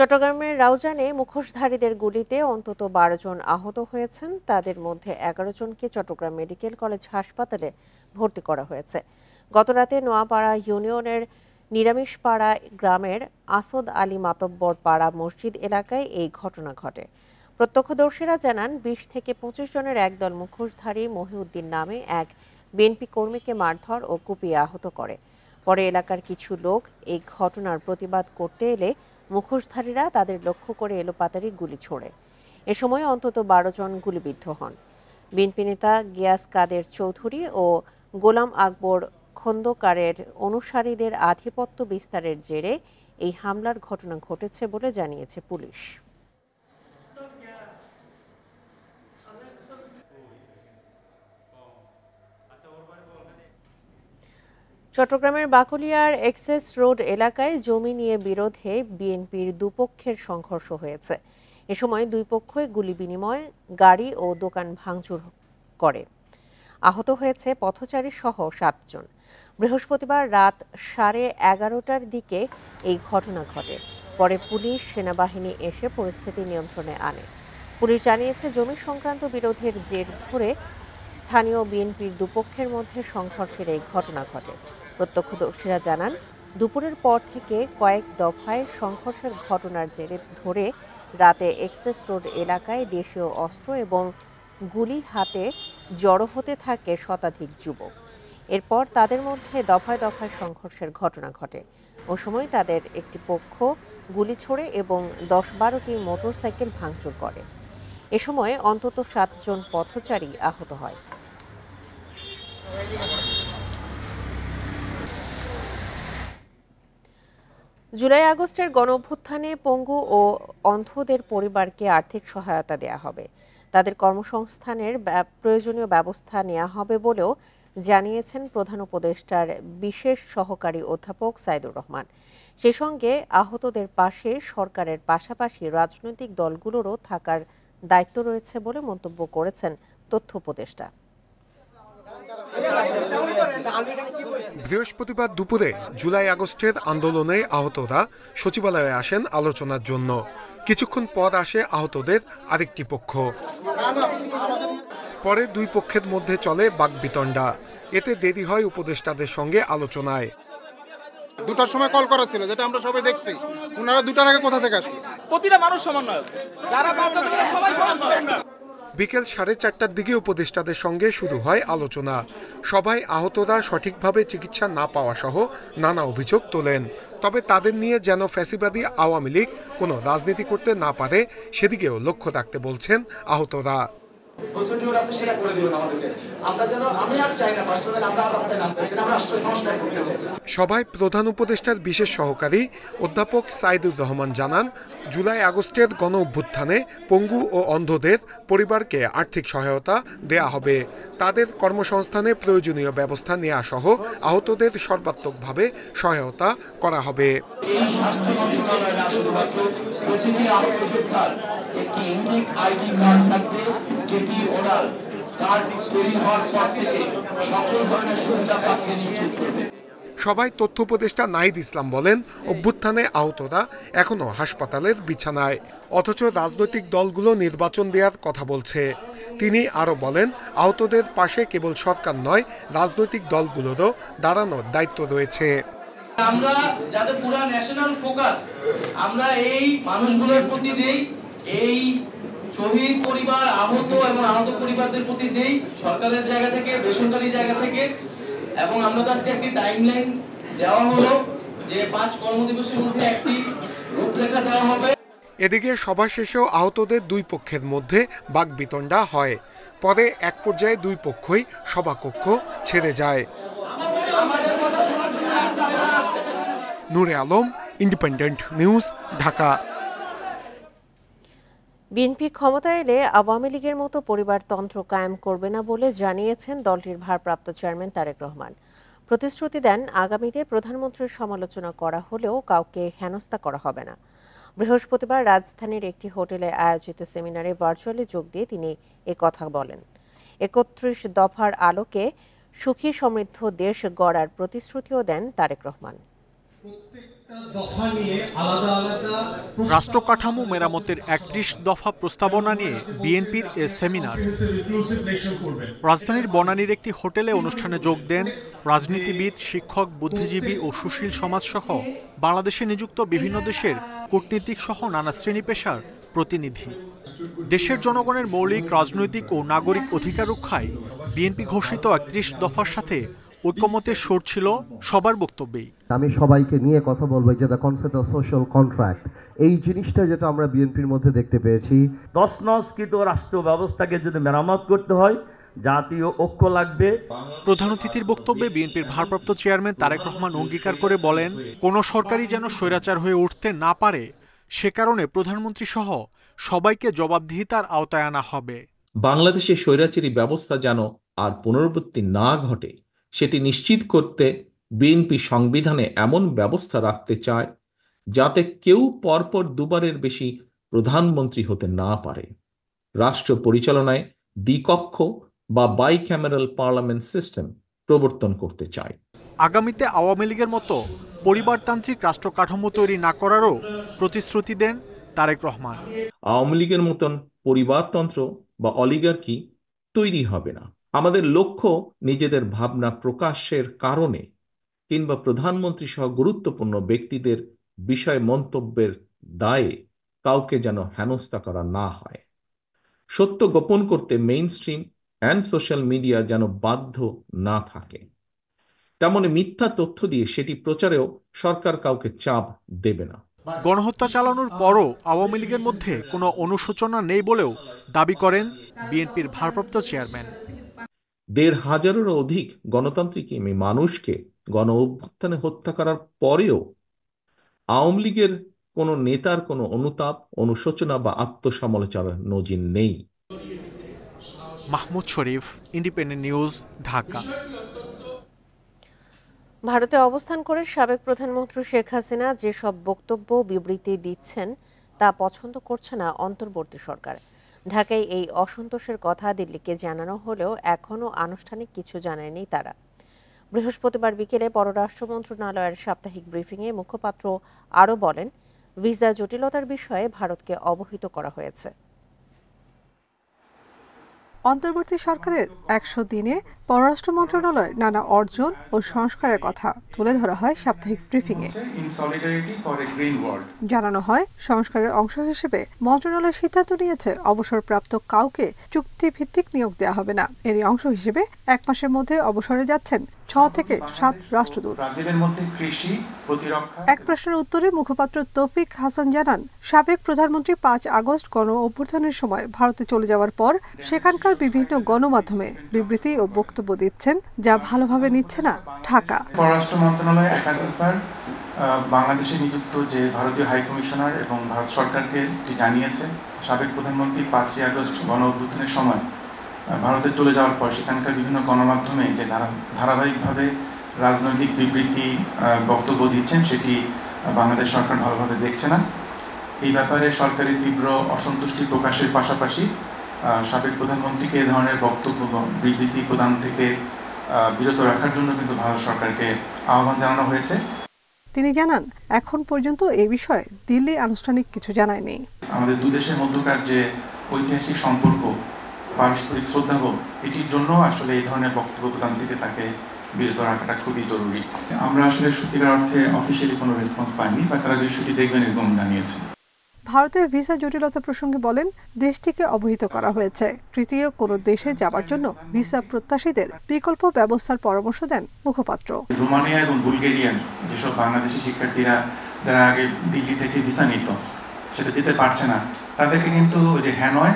চট্টগ্রামের রাউজানে মুখোশধারীদের গুলিতে অন্তত বারো জন আহত হয়েছেন তাদের মধ্যে এগারো জনকে চট্টগ্রাম মেডিকেল কলেজ হাসপাতালে ভর্তি করা হয়েছে গতরাতে নোয়াপাড়া ইউনিয়নের নিরামিষপাড়া গ্রামের আসদ আলী মাতব্বর পাড়া মসজিদ এলাকায় এই ঘটনা ঘটে প্রত্যক্ষদর্শীরা জানান বিশ থেকে পঁচিশ জনের একদল মুখোশধারী মহিউদ্দিন নামে এক বিএনপি কর্মীকে মারধর ও কুপিয়ে আহত করে পরে এলাকার কিছু লোক এই ঘটনার প্রতিবাদ করতে এলে মুখোশধারীরা তাদের লক্ষ্য করে এলোপাতারি গুলি ছোড়ে এ সময় অন্তত বারো জন গুলিবিদ্ধ হন বিএনপি নেতা গিয়াস কাদের চৌধুরী ও গোলাম আকবর খন্দকারের অনুসারীদের আধিপত্য বিস্তারের জেরে এই হামলার ঘটনা ঘটেছে বলে জানিয়েছে পুলিশ চট্টগ্রামের বাকুলিয়ার এক্সেস রোড এলাকায় জমি নিয়ে বিরোধে বিএনপির দুপক্ষের সংঘর্ষ হয়েছে এ সময় দুই পক্ষই গুলি বিনিময় গাড়ি ও দোকান ভাঙচুর করে আহত হয়েছে পথচারী সহ সাতজন বৃহস্পতিবার রাত সাড়ে এগারোটার দিকে এই ঘটনা ঘটে পরে পুলিশ সেনাবাহিনী এসে পরিস্থিতি নিয়ন্ত্রণে আনে পুলিশ জানিয়েছে জমি সংক্রান্ত বিরোধের জের ধরে স্থানীয় বিএনপির দুপক্ষের মধ্যে সংঘর্ষের এই ঘটনা ঘটে প্রত্যক্ষদর্শীরা জানান দুপুরের পর থেকে কয়েক দফায় সংঘর্ষের ঘটনার জেরে ধরে রাতে এক্সেস রোড এলাকায় দেশীয় অস্ত্র এবং গুলি হাতে জড়ো হতে থাকে শতাধিক যুবক এরপর তাদের মধ্যে দফায় দফায় সংঘর্ষের ঘটনা ঘটে ও সময় তাদের একটি পক্ষ গুলি ছোড়ে এবং দশ বারোটি মোটরসাইকেল ভাঙচুর করে এ সময় অন্তত সাতজন পথচারী আহত হয় জুলাই আগস্টের গণঅভ্যুত্থানে পঙ্গু ও অন্ধদের পরিবারকে আর্থিক সহায়তা দেয়া হবে তাদের কর্মসংস্থানের প্রয়োজনীয় ব্যবস্থা নেওয়া হবে বলেও জানিয়েছেন প্রধান উপদেষ্টার বিশেষ সহকারী অধ্যাপক সাইদুর রহমান সে সঙ্গে আহতদের পাশে সরকারের পাশাপাশি রাজনৈতিক দলগুলোরও থাকার দায়িত্ব রয়েছে বলে মন্তব্য করেছেন তথ্য উপদেষ্টা বৃহস্পতিবার দুপুরে জুলাই আগস্টের আন্দোলনে আহতরা সচিবালয়ে আসেন আলোচনার জন্য কিছুক্ষণ পর আসে আহতদের আরেকটি পক্ষ পরে দুই পক্ষের মধ্যে চলে বাগবিতণ্ডা এতে দেরি হয় উপদেষ্টাদের সঙ্গে আলোচনায় দুটার সময় কল করা ছিল যেটা আমরা সবাই দেখছি ওনারা দুটার আগে কোথা থেকে আসলো প্রতিটা মানুষ সমন্বয় যারা সবাই বিকেল সাড়ে চারটার দিকে উপদেষ্টাদের সঙ্গে শুরু হয় আলোচনা সবাই আহতরা সঠিকভাবে চিকিৎসা না পাওয়া সহ নানা অভিযোগ তোলেন তবে তাদের নিয়ে যেন ফ্যাসিবাদী আওয়ামী লীগ কোনো রাজনীতি করতে না পারে সেদিকেও লক্ষ্য রাখতে বলছেন আহতরা সভায় প্রধান উপদেষ্টার বিশেষ সহকারী অধ্যাপক সাইদুর রহমান জানান জুলাই আগস্টের গণ অভ্যুত্থানে পঙ্গু ও অন্ধদের পরিবারকে আর্থিক সহায়তা দেয়া হবে তাদের কর্মসংস্থানে প্রয়োজনীয় ব্যবস্থা নেওয়া সহ আহতদের সর্বাত্মকভাবে সহায়তা করা হবে কার্ড তৈরি হওয়ার পর থেকে সকল ধরনের সুবিধা নিশ্চিত করবে সবাই তথ্য উপদেষ্টা নাহিদ ইসলাম বলেন অভ্যুত্থানে আহতরা এখনো হাসপাতালের বিছানায় অথচ রাজনৈতিক দলগুলো নির্বাচন দেওয়ার কথা বলছে তিনি আরও বলেন আহতদের পাশে কেবল সরকার নয় রাজনৈতিক দলগুলোরও দাঁড়ানোর দায়িত্ব রয়েছে আমরা যাতে পুরা ন্যাশনাল ফোকাস আমরা এই মানুষগুলোর প্রতি দেই এই শহীদ পরিবার আহত এবং আহত পরিবারদের প্রতি দেই সরকারের জায়গা থেকে বেসরকারি জায়গা থেকে এবং আমরা তো আজকে একটি টাইমলাইন দেওয়া হলো যে পাঁচ কর্মদিবসের মধ্যে একটি রূপরেখা দেওয়া হবে এদিকে সভা শেষেও আহতদের দুই পক্ষের মধ্যে বাগবিতণ্ডা হয় পরে এক পর্যায়ে দুই পক্ষই সভাকক্ষ ছেড়ে যায় Nure Alam independent news Dhaka BNP ক্ষমতায় এলে আওয়ামী লীগের মতো পরিবারতন্ত্র কায়েম করবে না বলে জানিয়েছেন দলটির ভারপ্রাপ্ত চেয়ারম্যান তারেক রহমান প্রতিশ্রুতি দেন আগামীতে প্রধানমন্ত্রীর সমালোচনা করা হলেও কাউকে হেনস্থা করা হবে না বৃহস্পতিবার রাজধানীর একটি হোটেলে আয়োজিত সেমিনারে ভার্চুয়ালি যোগ দিয়ে তিনি কথা বলেন একত্রিশ দফার আলোকে সুখী সমৃদ্ধ দেশ গড়ার প্রতিশ্রুতিও দেন তারেক রহমান রাষ্ট্র কাঠামো মেরামতের একত্রিশ দফা প্রস্তাবনা নিয়ে বিএনপির এ সেমিনার রাজধানীর বনানীর একটি হোটেলে অনুষ্ঠানে যোগ দেন রাজনীতিবিদ শিক্ষক বুদ্ধিজীবী ও সুশীল সমাজসহ বাংলাদেশে নিযুক্ত বিভিন্ন দেশের কূটনীতিক সহ নানা শ্রেণী পেশার প্রতিনিধি দেশের জনগণের মৌলিক রাজনৈতিক ও নাগরিক অধিকার রক্ষায় বিএনপি ঘোষিত একত্রিশ দফার সাথে ঐক্যমতের সুর ছিল সবার বক্তব্যেই আমি সবাইকে নিয়ে কথা বলবো যে the concept of social contract এই জিনিসটা যেটা আমরা বিএনপির মধ্যে দেখতে পেয়েছি তসনস্কৃত রাষ্ট্র ব্যবস্থাকে যদি মেরামত করতে হয় জাতীয় ঐক্য লাগবে প্রধান অতিথির বক্তব্যে বিএনপির ভারপ্রাপ্ত চেয়ারম্যান তারেক রহমান অঙ্গীকার করে বলেন কোন সরকারই যেন স্বৈরাচার হয়ে উঠতে না পারে সে কারণে প্রধানমন্ত্রী সহ সবাইকে জবাবদিহিতার আওতায় আনা হবে বাংলাদেশের স্বৈরাচারী ব্যবস্থা যেন আর পুনরাবৃত্তি না ঘটে সেটি নিশ্চিত করতে বিএনপি সংবিধানে এমন ব্যবস্থা রাখতে চায় যাতে কেউ পরপর দুবারের বেশি প্রধানমন্ত্রী হতে না পারে রাষ্ট্র পরিচালনায় দ্বিকক্ষ বা বাই ক্যামেরাল পার্লামেন্ট সিস্টেম প্রবর্তন করতে চায় আগামীতে আওয়ামী লীগের মতো পরিবারতান্ত্রিক রাষ্ট্র কাঠামো তৈরি না করারও প্রতিশ্রুতি দেন তারেক রহমান আওয়ামী লীগের মতন পরিবারতন্ত্র বা অলিগার্কি তৈরি হবে না আমাদের লক্ষ্য নিজেদের ভাবনা প্রকাশের কারণে কিংবা প্রধানমন্ত্রী সহ গুরুত্বপূর্ণ ব্যক্তিদের বিষয় মন্তব্যের দায়ে কাউকে যেন হেনস্থা করা না হয় সত্য গোপন করতে mainstream and social media যেন বাধ্য না থাকে তেমনি মিথ্যা তথ্য দিয়ে সেটি প্রচারেও সরকার কাউকে চাপ দেবে না গণহত্যা চালানোর পরও আওয়ামী লীগের মধ্যে কোনো অনুশোচনা নেই বলেও দাবি করেন বিএনপির ভারপ্রাপ্ত চেয়ারম্যান দেড় হাজারেরও অধিক গণতান্ত্রিক এমনি মানুষকে গণ অভ্যুত্থানে হত্যা করার পরেও আওয়ামী লীগের কোন নেতার কোনো অনুতাপ অনুশোচনা বা আত্মসমালোচনার নজির নেই মাহমুদ শরীফ ইন্ডিপেন্ডেন্ট নিউজ ঢাকা ভারতে অবস্থান করে সাবেক প্রধানমন্ত্রী শেখ হাসিনা যেসব বক্তব্য বিবৃতি দিচ্ছেন তা পছন্দ করছে না অন্তর্বর্তী সরকার ঢাকায় এই অসন্তোষের কথা দিল্লিকে জানানো হলেও এখনও আনুষ্ঠানিক কিছু জানায়নি তারা বৃহস্পতিবার বিকেলে পররাষ্ট্র মন্ত্রণালয়ের সাপ্তাহিক ব্রিফিংয়ে মুখপাত্র আরও বলেন ভিসা জটিলতার বিষয়ে ভারতকে অবহিত করা হয়েছে অন্তর্বর্তী সরকারের একশো দিনে পররাষ্ট্র মন্ত্রণালয়ের নানা অর্জন ও সংস্কারের কথা তুলে ধরা হয় সাপ্তাহিক ব্রিফিংয়ে জানানো হয় সংস্কারের অংশ হিসেবে মন্ত্রণালয় সিদ্ধান্ত নিয়েছে অবসরপ্রাপ্ত কাউকে চুক্তিভিত্তিক নিয়োগ দেওয়া হবে না এরই অংশ হিসেবে এক মাসের মধ্যে অবসরে যাচ্ছেন ছ থেকে সাত রাষ্ট্রদূত এক প্রশ্নের উত্তরে মুখপাত্র তৌফিক হাসান জানান সাবেক প্রধানমন্ত্রী পাঁচ আগস্ট গণ অভ্যুত্থানের সময় ভারতে চলে যাওয়ার পর সেখানকার বিভিন্ন গণমাধ্যমে বিবৃতি ও বক্তব্য দিচ্ছেন যা ভালোভাবে নিচ্ছে না ঢাকা পররাষ্ট্র মন্ত্রণালয় একাধিকবার বাংলাদেশে নিযুক্ত যে ভারতীয় হাইকমিশনার এবং ভারত সরকারকে জানিয়েছে সাবেক প্রধানমন্ত্রী পাঁচই আগস্ট গণ অভ্যুত্থানের সময় ভারতে চলে যাওয়ার পর সেখানকার বিভিন্ন গণমাধ্যমে যে ধারাবাহিকভাবে রাজনৈতিক বিবৃতি বক্তব্য দিচ্ছেন সেটি বাংলাদেশ সরকার ভালোভাবে দেখছে না এই ব্যাপারে সরকারের তীব্র অসন্তুষ্টি প্রকাশের পাশাপাশি সাবেক প্রধানমন্ত্রীকে এ ধরনের বক্তব্য বিবৃতি প্রদান থেকে বিরত রাখার জন্য কিন্তু ভারত সরকারকে আহ্বান জানানো হয়েছে তিনি জানান এখন পর্যন্ত এ বিষয়ে দিল্লি আনুষ্ঠানিক কিছু জানায়নি আমাদের দুদেশের মধ্যকার যে ঐতিহাসিক সম্পর্ক পারস্পরিক শ্রদ্ধাবোধ এটির জন্য আসলে এই ধরনের বক্তব্য প্রদান থেকে তাকে বিরত রাখাটা খুবই জরুরি আমরা আসলে সত্যিকার অর্থে অফিসিয়ালি কোনো রেসপন্স পাইনি বা তারা বিষয়টি দেখবেন এরকম জানিয়েছেন ভারতের ভিসা জটিলতা প্রসঙ্গে বলেন দেশটিকে অবহিত করা হয়েছে তৃতীয় কোনো দেশে যাবার জন্য ভিসা প্রত্যাশীদের বিকল্প ব্যবস্থার পরামর্শ দেন মুখপাত্র রোমানিয়া এবং বুলগেরিয়ান যেসব বাংলাদেশি শিক্ষার্থীরা যারা আগে দিল্লি থেকে ভিসা নিত সেটা দিতে পারছে না তাদেরকে কিন্তু যে হ্যানয়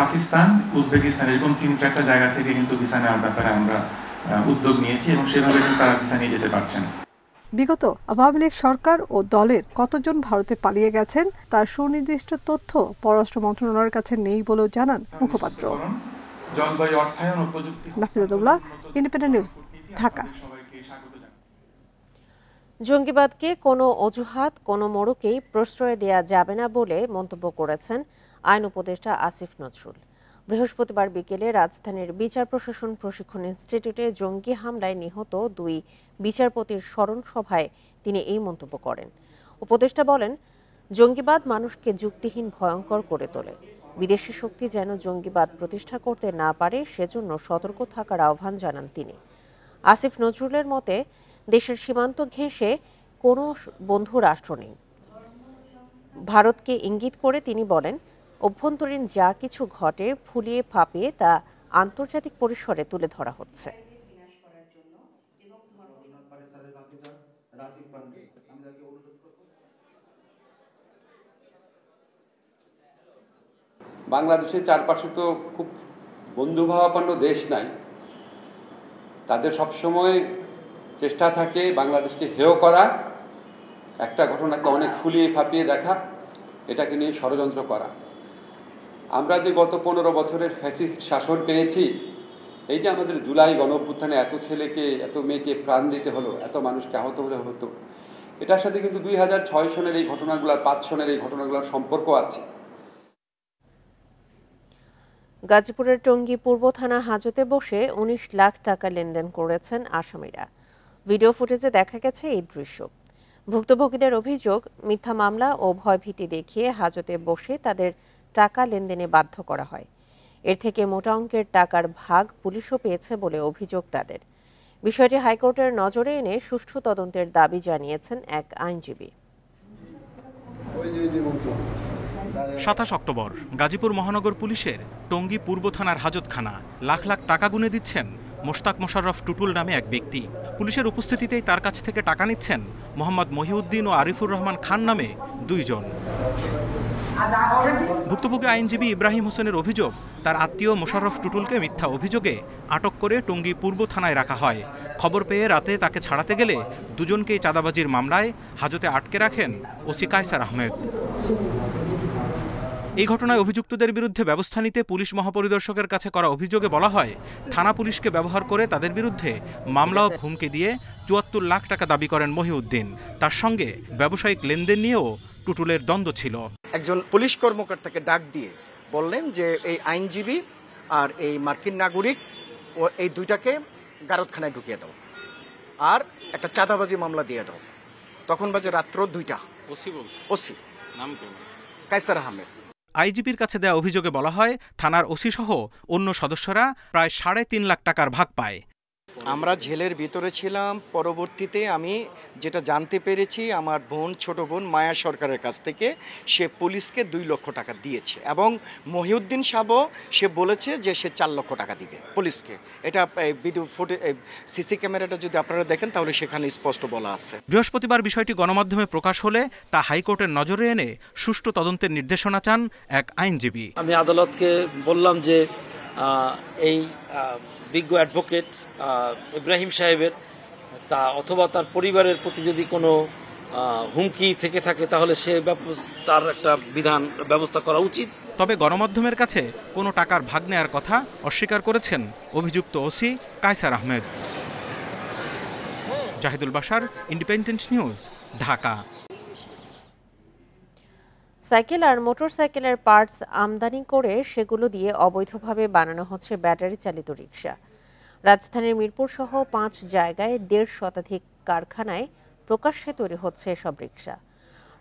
পাকিস্তান উজবেকিস্তান এরকম তিন চারটা জায়গা থেকে কিন্তু ভিসা নেওয়ার ব্যাপারে আমরা উদ্যোগ নিয়েছি এবং সেভাবে কিন্তু তারা ভিসা নিয়ে যেতে পারছেন বিগত আওয়ামী লীগ সরকার ও দলের কতজন ভারতে পালিয়ে গেছেন তার সুনির্দিষ্ট তথ্য পররাষ্ট্র মন্ত্রণালয়ের কাছে নেই বলেও জানান মুখপাত্র জলবায়ু অর্থায়ন ও প্রযুক্তি নাফিজাতুল্লাহ ইন্ডিপেন্ডেন্ট নিউজ ঢাকা জঙ্গিবাদকে কোনো অজুহাত কোনো মোড়কেই প্রশ্রয় দেয়া যাবে না বলে মন্তব্য করেছেন আইন উপদেষ্টা আসিফ নজরুল বৃহস্পতিবার বিকেলে রাজধানীর বিচার প্রশাসন প্রশিক্ষণ ইনস্টিটিউটে জঙ্গি হামলায় নিহত দুই বিচারপতির স্মরণ সভায় তিনি এই মন্তব্য করেন উপদেষ্টা বলেন জঙ্গিবাদ মানুষকে যুক্তিহীন ভয়ঙ্কর করে তোলে বিদেশি শক্তি যেন জঙ্গিবাদ প্রতিষ্ঠা করতে না পারে সেজন্য সতর্ক থাকার আহ্বান জানান তিনি আসিফ নজরুলের মতে দেশের সীমান্ত ঘেঁষে কোনো বন্ধু রাষ্ট্র নেই ভারতকে ইঙ্গিত করে তিনি বলেন অভ্যন্তরীণ যা কিছু ঘটে ফুলিয়ে ফাঁপিয়ে তা আন্তর্জাতিক পরিসরে তুলে ধরা হচ্ছে বাংলাদেশের চারপাশে তো খুব বন্ধুভাবাপন্ন দেশ নাই তাদের সবসময় চেষ্টা থাকে বাংলাদেশকে হেয় করা একটা ঘটনাকে অনেক ফুলিয়ে ফাঁপিয়ে দেখা এটাকে নিয়ে ষড়যন্ত্র করা আমরা যে গত পনেরো বছরের ফ্যাসিস্ট শাসন পেয়েছি এই যে আমাদের জুলাই গণঅভ্যুত্থানে এত ছেলেকে এত মেয়েকে প্রাণ দিতে হলো এত মানুষকে আহত হলে হতো এটার সাথে কিন্তু দুই হাজার ছয় সনের এই ঘটনাগুলোর পাঁচ সনের এই ঘটনাগুলোর সম্পর্ক আছে গাজীপুরের টঙ্গি পূর্ব থানা হাজতে বসে ১৯ লাখ টাকা লেনদেন করেছেন আসামিরা ভিডিও ফুটেজে দেখা গেছে এই দৃশ্য ভুক্তভোগীদের অভিযোগ মিথ্যা মামলা ও ভয়ভীতি দেখিয়ে হাজতে বসে তাদের টাকা লেনদেনে বাধ্য করা হয় এর থেকে মোটা অঙ্কের টাকার ভাগ পুলিশও পেয়েছে বলে অভিযোগ তাদের বিষয়টি হাইকোর্টের নজরে এনে সুষ্ঠু তদন্তের দাবি জানিয়েছেন এক আইনজীবী সাতাশ অক্টোবর গাজীপুর মহানগর পুলিশের টঙ্গী পূর্ব থানার হাজতখানা লাখ লাখ টাকা গুনে দিচ্ছেন মোশতাক মোশাররফ টুটুল নামে এক ব্যক্তি পুলিশের উপস্থিতিতেই তার কাছ থেকে টাকা নিচ্ছেন মোহাম্মদ মহিউদ্দিন ও আরিফুর রহমান খান নামে দুইজন ভুক্তভোগী আইনজীবী ইব্রাহিম হোসেনের অভিযোগ তার আত্মীয় মোশাররফ টুটুলকে মিথ্যা অভিযোগে আটক করে টঙ্গী পূর্ব থানায় রাখা হয় খবর পেয়ে রাতে তাকে ছাড়াতে গেলে দুজনকেই চাঁদাবাজির মামলায় হাজতে আটকে রাখেন ওসি কায়সার আহমেদ এই ঘটনায় অভিযুক্তদের বিরুদ্ধে ব্যবস্থা নিতে পুলিশ মহাপরিদর্শকের কাছে করা অভিযোগে বলা হয় থানা পুলিশকে ব্যবহার করে তাদের বিরুদ্ধে মামলা ও হুমকি দিয়ে চুয়াত্তর লাখ টাকা দাবি করেন মহিউদ্দিন তার সঙ্গে ব্যবসায়িক লেনদেন নিয়েও টুটুলের দ্বন্দ্ব ছিল একজন পুলিশ কর্মকর্তাকে ডাক দিয়ে বললেন যে এই আইনজীবী আর এই মার্কিন নাগরিক ও এই দুইটাকে গারদখানায় ঢুকিয়ে দাও আর একটা চাঁদাবাজি মামলা দিয়ে দাও তখন বাজে রাত্র দুইটা ওসি ওসি নাম কাইসার আহমেদ আইজিপির কাছে দেয়া অভিযোগে বলা হয় থানার ওসি সহ অন্য সদস্যরা প্রায় সাড়ে তিন লাখ টাকার ভাগ পায় আমরা ঝেলের ভিতরে ছিলাম পরবর্তীতে আমি যেটা জানতে পেরেছি আমার বোন ছোট বোন মায়া সরকারের কাছ থেকে সে পুলিশকে দুই লক্ষ টাকা দিয়েছে এবং মহিউদ্দিন সাবও সে বলেছে যে সে চার লক্ষ টাকা দিবে পুলিশকে এটা ভিডিও ফুটে সিসি ক্যামেরাটা যদি আপনারা দেখেন তাহলে সেখানে স্পষ্ট বলা আছে বৃহস্পতিবার বিষয়টি গণমাধ্যমে প্রকাশ হলে তা হাইকোর্টের নজরে এনে সুষ্ঠু তদন্তের নির্দেশনা চান এক আইনজীবী আমি আদালতকে বললাম যে এই বিজ্ঞ অ্যাডভোকেট ইব্রাহিম সাহেবের তা অথবা তার পরিবারের প্রতি যদি কোনো হুমকি থেকে থাকে তাহলে সে তার একটা বিধান ব্যবস্থা করা উচিত তবে গণমাধ্যমের কাছে কোনো টাকার ভাগ নেয়ার কথা অস্বীকার করেছেন অভিযুক্ত OC Kaiser Ahmed Zahidul Basar independent news Dhaka cycle আর মোটরসাইকেলের পার্টস আমদানি করে সেগুলো দিয়ে অবৈধভাবে বানানো হচ্ছে ব্যাটারি চালিত রিক্সা রাজধানীর মিরপুর সহ পাঁচ জায়গায় দেড় শতাধিক কারখানায় প্রকাশ্যে তৈরি হচ্ছে এসব রিক্সা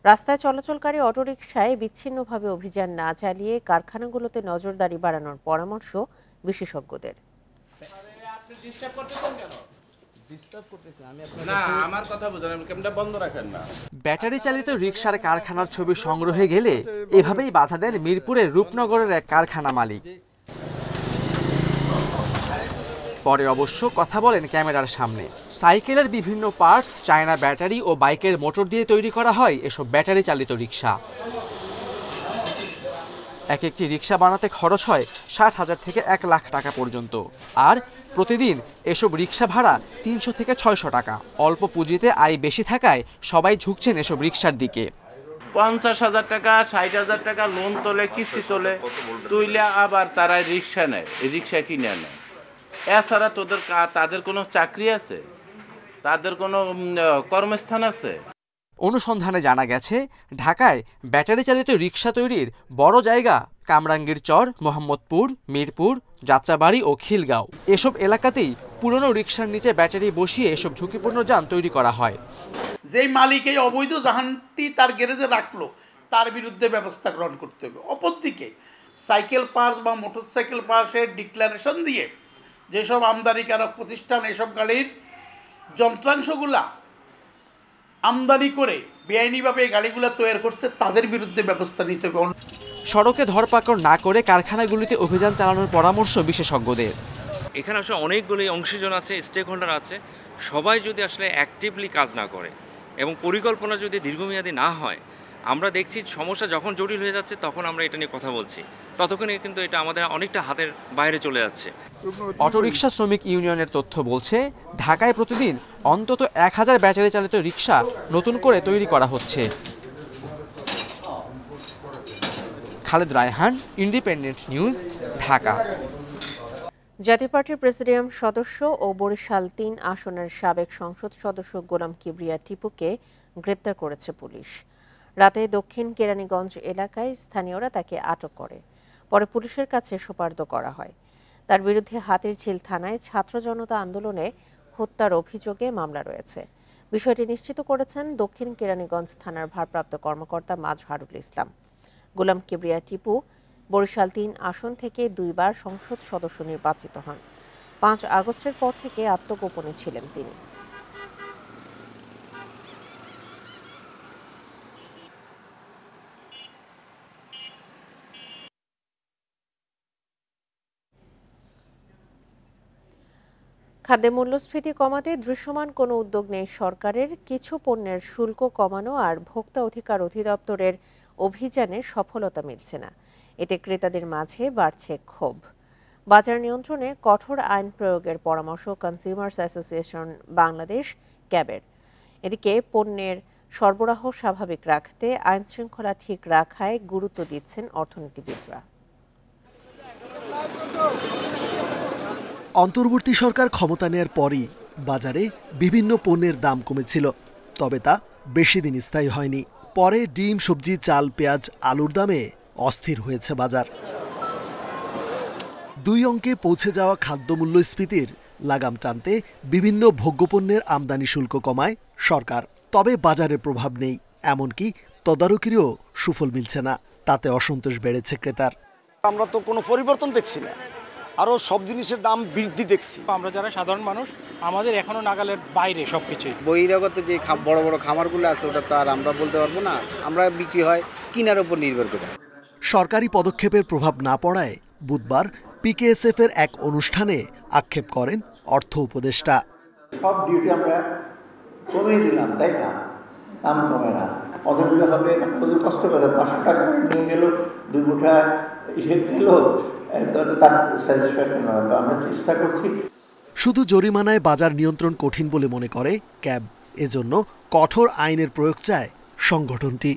রাস্তায় চলাচলকারী অটোরিকশায় বিচ্ছিন্নভাবে অভিযান না চালিয়ে কারখানাগুলোতে নজরদারি বাড়ানোর পরামর্শ বিশেষজ্ঞদের ব্যাটারি চালিত রিক্সার কারখানার ছবি সংগ্রহে গেলে এভাবেই বাধা দেন মিরপুরের রূপনগরের এক কারখানা মালিক পরে অবশ্য কথা বলেন ক্যামেরার সামনে সাইকেলের বিভিন্ন পার্টস চায়না ব্যাটারি ও বাইকের মোটর দিয়ে তৈরি করা হয় এসব ব্যাটারি চালিত রিক্সা এক একটি রিক্সা বানাতে খরচ হয় ষাট হাজার থেকে এক লাখ টাকা পর্যন্ত আর প্রতিদিন এসব রিক্সা ভাড়া তিনশো থেকে ছয়শো টাকা অল্প পুঁজিতে আয় বেশি থাকায় সবাই ঝুঁকছেন এসব রিক্সার দিকে পঞ্চাশ হাজার টাকা ষাট হাজার টাকা লোন তোলে কিস্তি তোলে তুইলে আবার তারা রিক্সা নেয় রিক্সা কিনে নেয় এছাড়া তোদের তাদের কোনো চাকরি আছে তাদের কোনো কর্মস্থান আছে অনুসন্ধানে জানা গেছে ঢাকায় ব্যাটারি চালিত রিক্সা তৈরির বড় জায়গা কামরাঙ্গীর চর মোহাম্মদপুর মিরপুর যাত্রাবাড়ি ও খিলগাঁও এসব এলাকাতেই পুরনো রিক্সার নিচে ব্যাটারি বসিয়ে এসব ঝুঁকিপূর্ণ যান তৈরি করা হয় যেই মালিক এই অবৈধ জাহানটি তার গ্যারেজে রাখলো তার বিরুদ্ধে ব্যবস্থা গ্রহণ করতে হবে অপরদিকে সাইকেল পার্স বা মোটরসাইকেল পার্সের ডিক্লারেশন দিয়ে যেসব আমদানিকারক প্রতিষ্ঠান এসব গাড়ির যন্ত্রাংশগুলা আমদানি করে বেআইনিভাবে এই গাড়িগুলো তৈরি করছে তাদের বিরুদ্ধে ব্যবস্থা নিতে হবে সড়কে ধরপাকড় না করে কারখানাগুলিতে অভিযান চালানোর পরামর্শ বিশেষজ্ঞদের এখানে আসলে অনেকগুলি অংশজন আছে স্টেক হোল্ডার আছে সবাই যদি আসলে অ্যাক্টিভলি কাজ না করে এবং পরিকল্পনা যদি দীর্ঘমেয়াদী না হয় আমরা দেখছি সমস্যা যখন জটিল হয়ে যাচ্ছে তখন আমরা এটা নিয়ে কথা বলছি ততক্ষণে কিন্তু এটা আমাদের অনেকটা হাতের বাইরে চলে যাচ্ছে অটোরিকশা শ্রমিক ইউনিয়নের তথ্য বলছে ঢাকায় প্রতিদিন অন্তত এক হাজার ব্যাটারি চালিত রিক্সা নতুন করে তৈরি করা হচ্ছে খালেদ রায়হান ইন্ডিপেন্ডেন্ট নিউজ ঢাকা জাতীয় পার্টির প্রেসিডিয়াম সদস্য ও বরিশাল তিন আসনের সাবেক সংসদ সদস্য গোলাম কিবরিয়া টিপুকে গ্রেপ্তার করেছে পুলিশ রাতে দক্ষিণ কেরানীগঞ্জ এলাকায় স্থানীয়রা তাকে আটক করে পরে পুলিশের কাছে সোপার্দ করা হয় তার বিরুদ্ধে হাতিরঝিল থানায় ছাত্র জনতা আন্দোলনে হত্যার অভিযোগে মামলা রয়েছে বিষয়টি নিশ্চিত করেছেন দক্ষিণ কেরানীগঞ্জ থানার ভারপ্রাপ্ত কর্মকর্তা মাজহারুল ইসলাম গোলাম কিবরিয়া টিপু বরিশাল তিন আসন থেকে দুইবার সংসদ সদস্য নির্বাচিত হন পাঁচ আগস্টের পর থেকে আত্মগোপনে ছিলেন তিনি খাদ্যে মূল্যস্ফীতি কমাতে দৃশ্যমান কোনো উদ্যোগ নেই সরকারের কিছু পণ্যের শুল্ক কমানো আর ভোক্তা অধিকার অধিদপ্তরের অভিযানে সফলতা মিলছে না এতে ক্রেতাদের মাঝে বাড়ছে ক্ষোভ বাজার নিয়ন্ত্রণে কঠোর আইন প্রয়োগের পরামর্শ কনজিউমার্স অ্যাসোসিয়েশন বাংলাদেশ ক্যাবের এদিকে পণ্যের সরবরাহ স্বাভাবিক রাখতে আইন শৃঙ্খলা ঠিক রাখায় গুরুত্ব দিচ্ছেন অর্থনীতিবিদরা অন্তর্বর্তী সরকার ক্ষমতা নেয়ার পরই বাজারে বিভিন্ন পণ্যের দাম কমেছিল তবে তা বেশি দিন স্থায়ী হয়নি পরে ডিম সবজি চাল পেঁয়াজ আলুর দামে অস্থির হয়েছে বাজার দুই অঙ্কে পৌঁছে যাওয়া খাদ্য মূল্যস্ফীতির লাগাম টানতে বিভিন্ন ভোগ্যপণ্যের আমদানি শুল্ক কমায় সরকার তবে বাজারে প্রভাব নেই এমনকি তদারকিরও সুফল মিলছে না তাতে অসন্তোষ বেড়েছে ক্রেতার আমরা তো কোনো পরিবর্তন দেখছি না আরও সব জিনিসের দাম বৃদ্ধি দেখছি আমরা যারা সাধারণ মানুষ আমাদের এখনও নাগালের বাইরে সব কিছুই বহিরাগত যে বড় বড় খামারগুলো আছে ওটা তো আর আমরা বলতে পারবো না আমরা বিক্রি হয় কিনার উপর নির্ভর করে সরকারি পদক্ষেপের প্রভাব না পড়ায় বুধবার পিকেএসএফ এর এক অনুষ্ঠানে আক্ষেপ করেন অর্থ উপদেষ্টা সব ডিউটি আমরা কমিয়ে দিলাম তাই না দাম কমে না অতগুলো হবে কষ্ট করে পাঁচশো টাকা নিয়ে গেল দুই মুঠা ইয়ে শুধু জরিমানায় বাজার নিয়ন্ত্রণ কঠিন বলে মনে করে ক্যাব এজন্য কঠোর আইনের প্রয়োগ চায় সংগঠনটি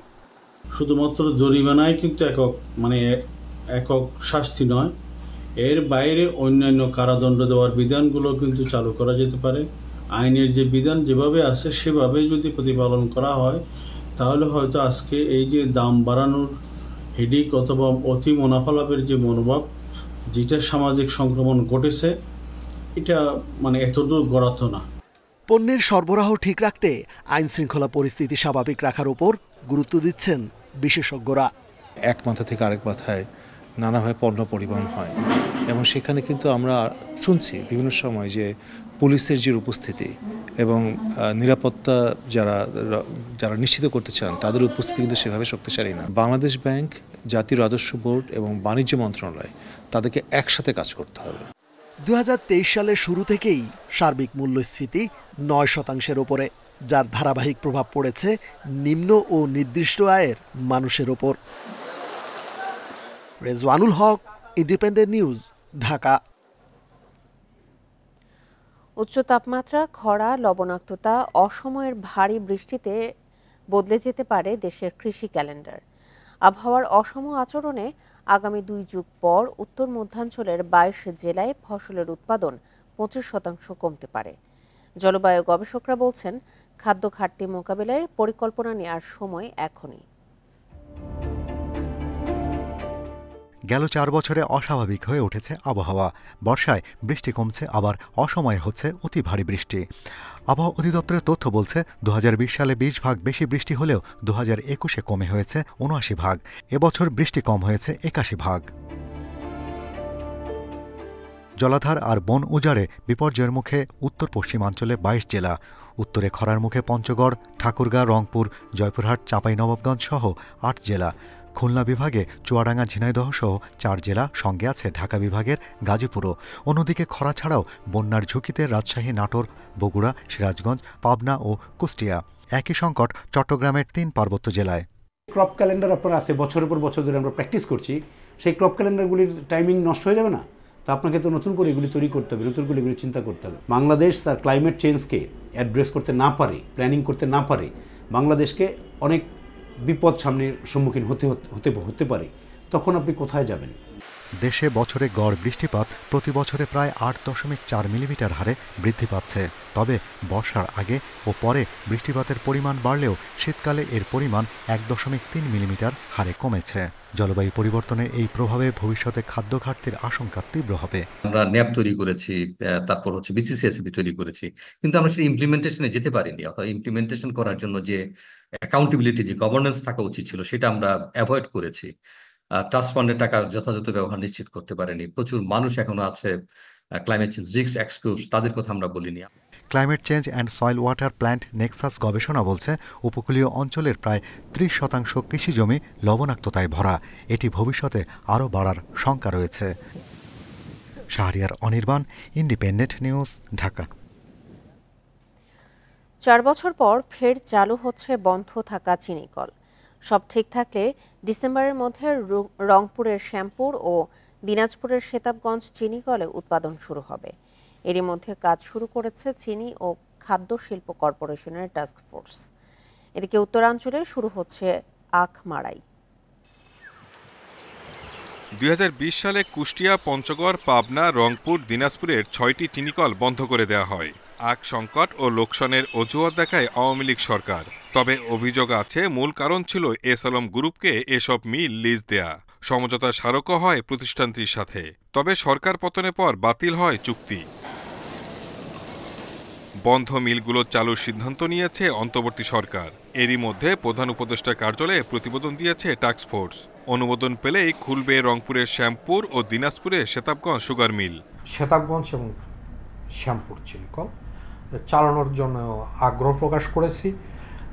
শুধুমাত্র জরিমানায় কিন্তু একক মানে একক শাস্তি নয় এর বাইরে অন্যান্য কারাদণ্ড দেওয়ার বিধানগুলো কিন্তু চালু করা যেতে পারে আইনের যে বিধান যেভাবে আছে সেভাবে যদি প্রতিপালন করা হয় তাহলে হয়তো আজকে এই যে দাম বাড়ানোর হেডিক অথবা অতি মুনাফা লাভের যে মনোভাব যেটা সামাজিক সংক্রমণ ঘটেছে এটা মানে এতদূর গড়াত না পণ্যের সরবরাহ ঠিক রাখতে আইন শৃঙ্খলা পরিস্থিতি স্বাভাবিক রাখার উপর গুরুত্ব দিচ্ছেন বিশেষজ্ঞরা এক মাথা থেকে আরেক মাথায় নানাভাবে পণ্য পরিবহন হয় এবং সেখানে কিন্তু আমরা শুনছি বিভিন্ন সময় যে পুলিশের যে উপস্থিতি এবং নিরাপত্তা যারা যারা নিশ্চিত করতে চান তাদের উপস্থিতি কিন্তু সেভাবে শক্তিশালী না বাংলাদেশ ব্যাংক জাতীয় রাজস্ব বোর্ড এবং বাণিজ্য মন্ত্রণালয় তাদেরকে একসাথে কাজ করতে হবে দু সালের শুরু থেকেই সার্বিক মূল্যস্ফীতি নয় শতাংশের ওপরে যার ধারাবাহিক প্রভাব পড়েছে নিম্ন ও নির্দিষ্ট আয়ের মানুষের ওপর রেজওয়ানুল হক ইন্ডিপেন্ডেন্ট নিউজ ঢাকা উচ্চ তাপমাত্রা খরা লবণাক্ততা অসময়ের ভারী বৃষ্টিতে বদলে যেতে পারে দেশের কৃষি ক্যালেন্ডার আবহাওয়ার অসম আচরণে আগামী দুই যুগ পর উত্তর মধ্যাঞ্চলের বাইশ জেলায় ফসলের উৎপাদন পঁচিশ শতাংশ কমতে পারে জলবায়ু গবেষকরা বলছেন খাদ্য ঘাটতি মোকাবেলায় পরিকল্পনা নেওয়ার সময় এখনই গেল চার বছরে অস্বাভাবিক হয়ে উঠেছে আবহাওয়া বর্ষায় বৃষ্টি কমছে আবার অসময়ে হচ্ছে অতি ভারী বৃষ্টি আবহাওয়া অধিদপ্তরের তথ্য বলছে দু সালে বিশ ভাগ বেশি বৃষ্টি হলেও দু হাজার একুশে কমে হয়েছে উনআশি ভাগ এবছর বৃষ্টি কম হয়েছে একাশি ভাগ জলাধার আর বন উজাড়ে বিপর্যয়ের মুখে উত্তর পশ্চিমাঞ্চলে বাইশ জেলা উত্তরে খরার মুখে পঞ্চগড় ঠাকুরগাঁ রংপুর জয়পুরহাট চাঁপাইনবাবগঞ্জ সহ আট জেলা খুলনা বিভাগে চুয়াডাঙ্গা ঝিনাইদহ সহ চার জেলা সঙ্গে আছে ঢাকা বিভাগের গাজীপুরও অন্যদিকে খরা ছাড়াও বন্যার ঝুঁকিতে রাজশাহী নাটোর বগুড়া সিরাজগঞ্জ পাবনা ও কুষ্টিয়া একই সংকট চট্টগ্রামের তিন পার্বত্য জেলায় ক্রপ ক্যালেন্ডার আপনার আছে বছরের পর বছর ধরে আমরা প্র্যাকটিস করছি সেই ক্রপ ক্যালেন্ডারগুলির টাইমিং নষ্ট হয়ে যাবে না তা আপনাকে তো নতুন করে এগুলি তৈরি করতে হবে নতুন করে এগুলি চিন্তা করতে হবে বাংলাদেশ তার ক্লাইমেট চেঞ্জকে অ্যাড্রেস করতে না পারে প্ল্যানিং করতে না পারে বাংলাদেশকে অনেক বিপদ সামনে সম্মুখীন হতে হতে হতে পারে তখন আপনি কোথায় যাবেন দেশে বছরে গড় বৃষ্টিপাত প্রতি বছরে প্রায় আট দশমিক চার মিলিমিটার হারে বৃদ্ধি পাচ্ছে তবে বর্ষার আগে ও পরে বৃষ্টিপাতের পরিমাণ বাড়লেও শীতকালে এর পরিমাণ এক দশমিক তিন মিলিমিটার হারে কমেছে জলবায়ু পরিবর্তনের এই প্রভাবে ভবিষ্যতে খাদ্য ঘাটতির আশঙ্কা তীব্র হবে আমরা ন্যাপ তৈরি করেছি তারপর হচ্ছে বিসিসিএসবি তৈরি করেছি কিন্তু আমরা সেটা ইমপ্লিমেন্টেশনে যেতে পারিনি অর্থাৎ ইমপ্লিমেন্টেশন করার জন্য যে অ্যাকাউন্টেবিলিটি যে গভর্নেন্স থাকা উচিত ছিল সেটা আমরা অ্যাভয়েড করেছি ট্রাস্ট ফান্ডের টাকার যথাযথ ব্যবহার নিশ্চিত করতে পারেনি প্রচুর মানুষ এখনো আছে ক্লাইমেট চেঞ্জ রিক্স এক্সপিউজ তাদের কথা আমরা বলিনি climate change and soil water plant nexus গবেষণা বলছে উপকূলীয় অঞ্চলের প্রায় ত্রিশ শতাংশ কৃষি জমি লবণাক্ততায় ভরা এটি ভবিষ্যতে আরও বাড়ার শঙ্কা রয়েছে শাহরিয়ার অনির্বাণ ইন্ডিপেন্ডেন্ট নিউজ ঢাকা চার বছর পর ফের চালু হচ্ছে বন্ধ থাকা চিনিকল সব ঠিক থাকলে ডিসেম্বরের মধ্যে রংপুরের শ্যামপুর ও দিনাজপুরের শেতাবগঞ্জ চিনিকলে উৎপাদন শুরু হবে এরই মধ্যে কাজ শুরু করেছে চিনি ও খাদ্য শিল্প কর্পোরেশনের টাস্কফোর্স এদিকে উত্তরাঞ্চলে শুরু হচ্ছে আখ মারাই দুই সালে কুষ্টিয়া পঞ্চগড় পাবনা রংপুর দিনাজপুরের ছয়টি চিনিকল বন্ধ করে দেওয়া হয় আগ সংকট ও লোকসানের অজুহাত দেখায় আওয়ামী লীগ সরকার তবে অভিযোগ আছে মূল কারণ ছিল এস আলম গ্রুপকে এসব মিল লিজ দেয়া সমঝোতা স্মারকও হয় প্রতিষ্ঠানটির সাথে তবে সরকার পতনের পর বাতিল হয় চুক্তি বন্ধ মিলগুলো চালুর সিদ্ধান্ত নিয়েছে অন্তর্বর্তী সরকার এরই মধ্যে প্রধান উপদেষ্টা কার্যালয়ে প্রতিবেদন দিয়েছে টাস্কফোর্স অনুমোদন পেলেই খুলবে রংপুরের শ্যামপুর ও দিনাজপুরে শ্বেতাবগঞ্জ সুগার মিল শ্বেতাবগঞ্জ এবং শ্যামপুর চিনিকল চালানোর জন্য আগ্রহ প্রকাশ করেছি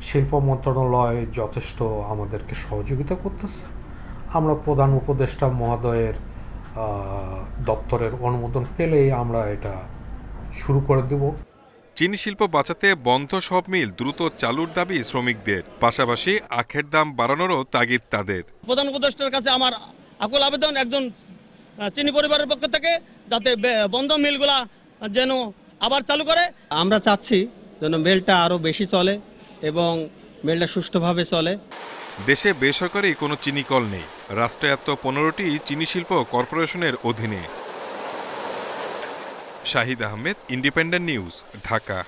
শিল্প মন্ত্রণালয় যথেষ্ট আমাদেরকে সহযোগিতা করতেছে আমরা প্রধান উপদেষ্টা মহোদয়ের দপ্তরের অনুমোদন পেলেই আমরা এটা শুরু করে দেব চিনি শিল্প বাঁচাতে বন্ধ সব মিল দ্রুত চালুর দাবি শ্রমিকদের পাশাপাশি আখের দাম বাড়ানোরও তাগিদ তাদের প্রধান উপদেষ্টার কাছে আমার আকুল আবেদন একজন চিনি পরিবারের পক্ষ থেকে যাতে বন্ধ মিলগুলা যেন আবার চালু করে আমরা চাচ্ছি যেন মেলটা আরো বেশি চলে এবং মেলটা সুষ্ঠুভাবে চলে দেশে বেসরকারি কোনো চিনি কল নেই রাষ্ট্রায়ত্ত পনেরোটি চিনি শিল্প কর্পোরেশনের অধীনে শাহিদ আহমেদ ইন্ডিপেন্ডেন্ট নিউজ ঢাকা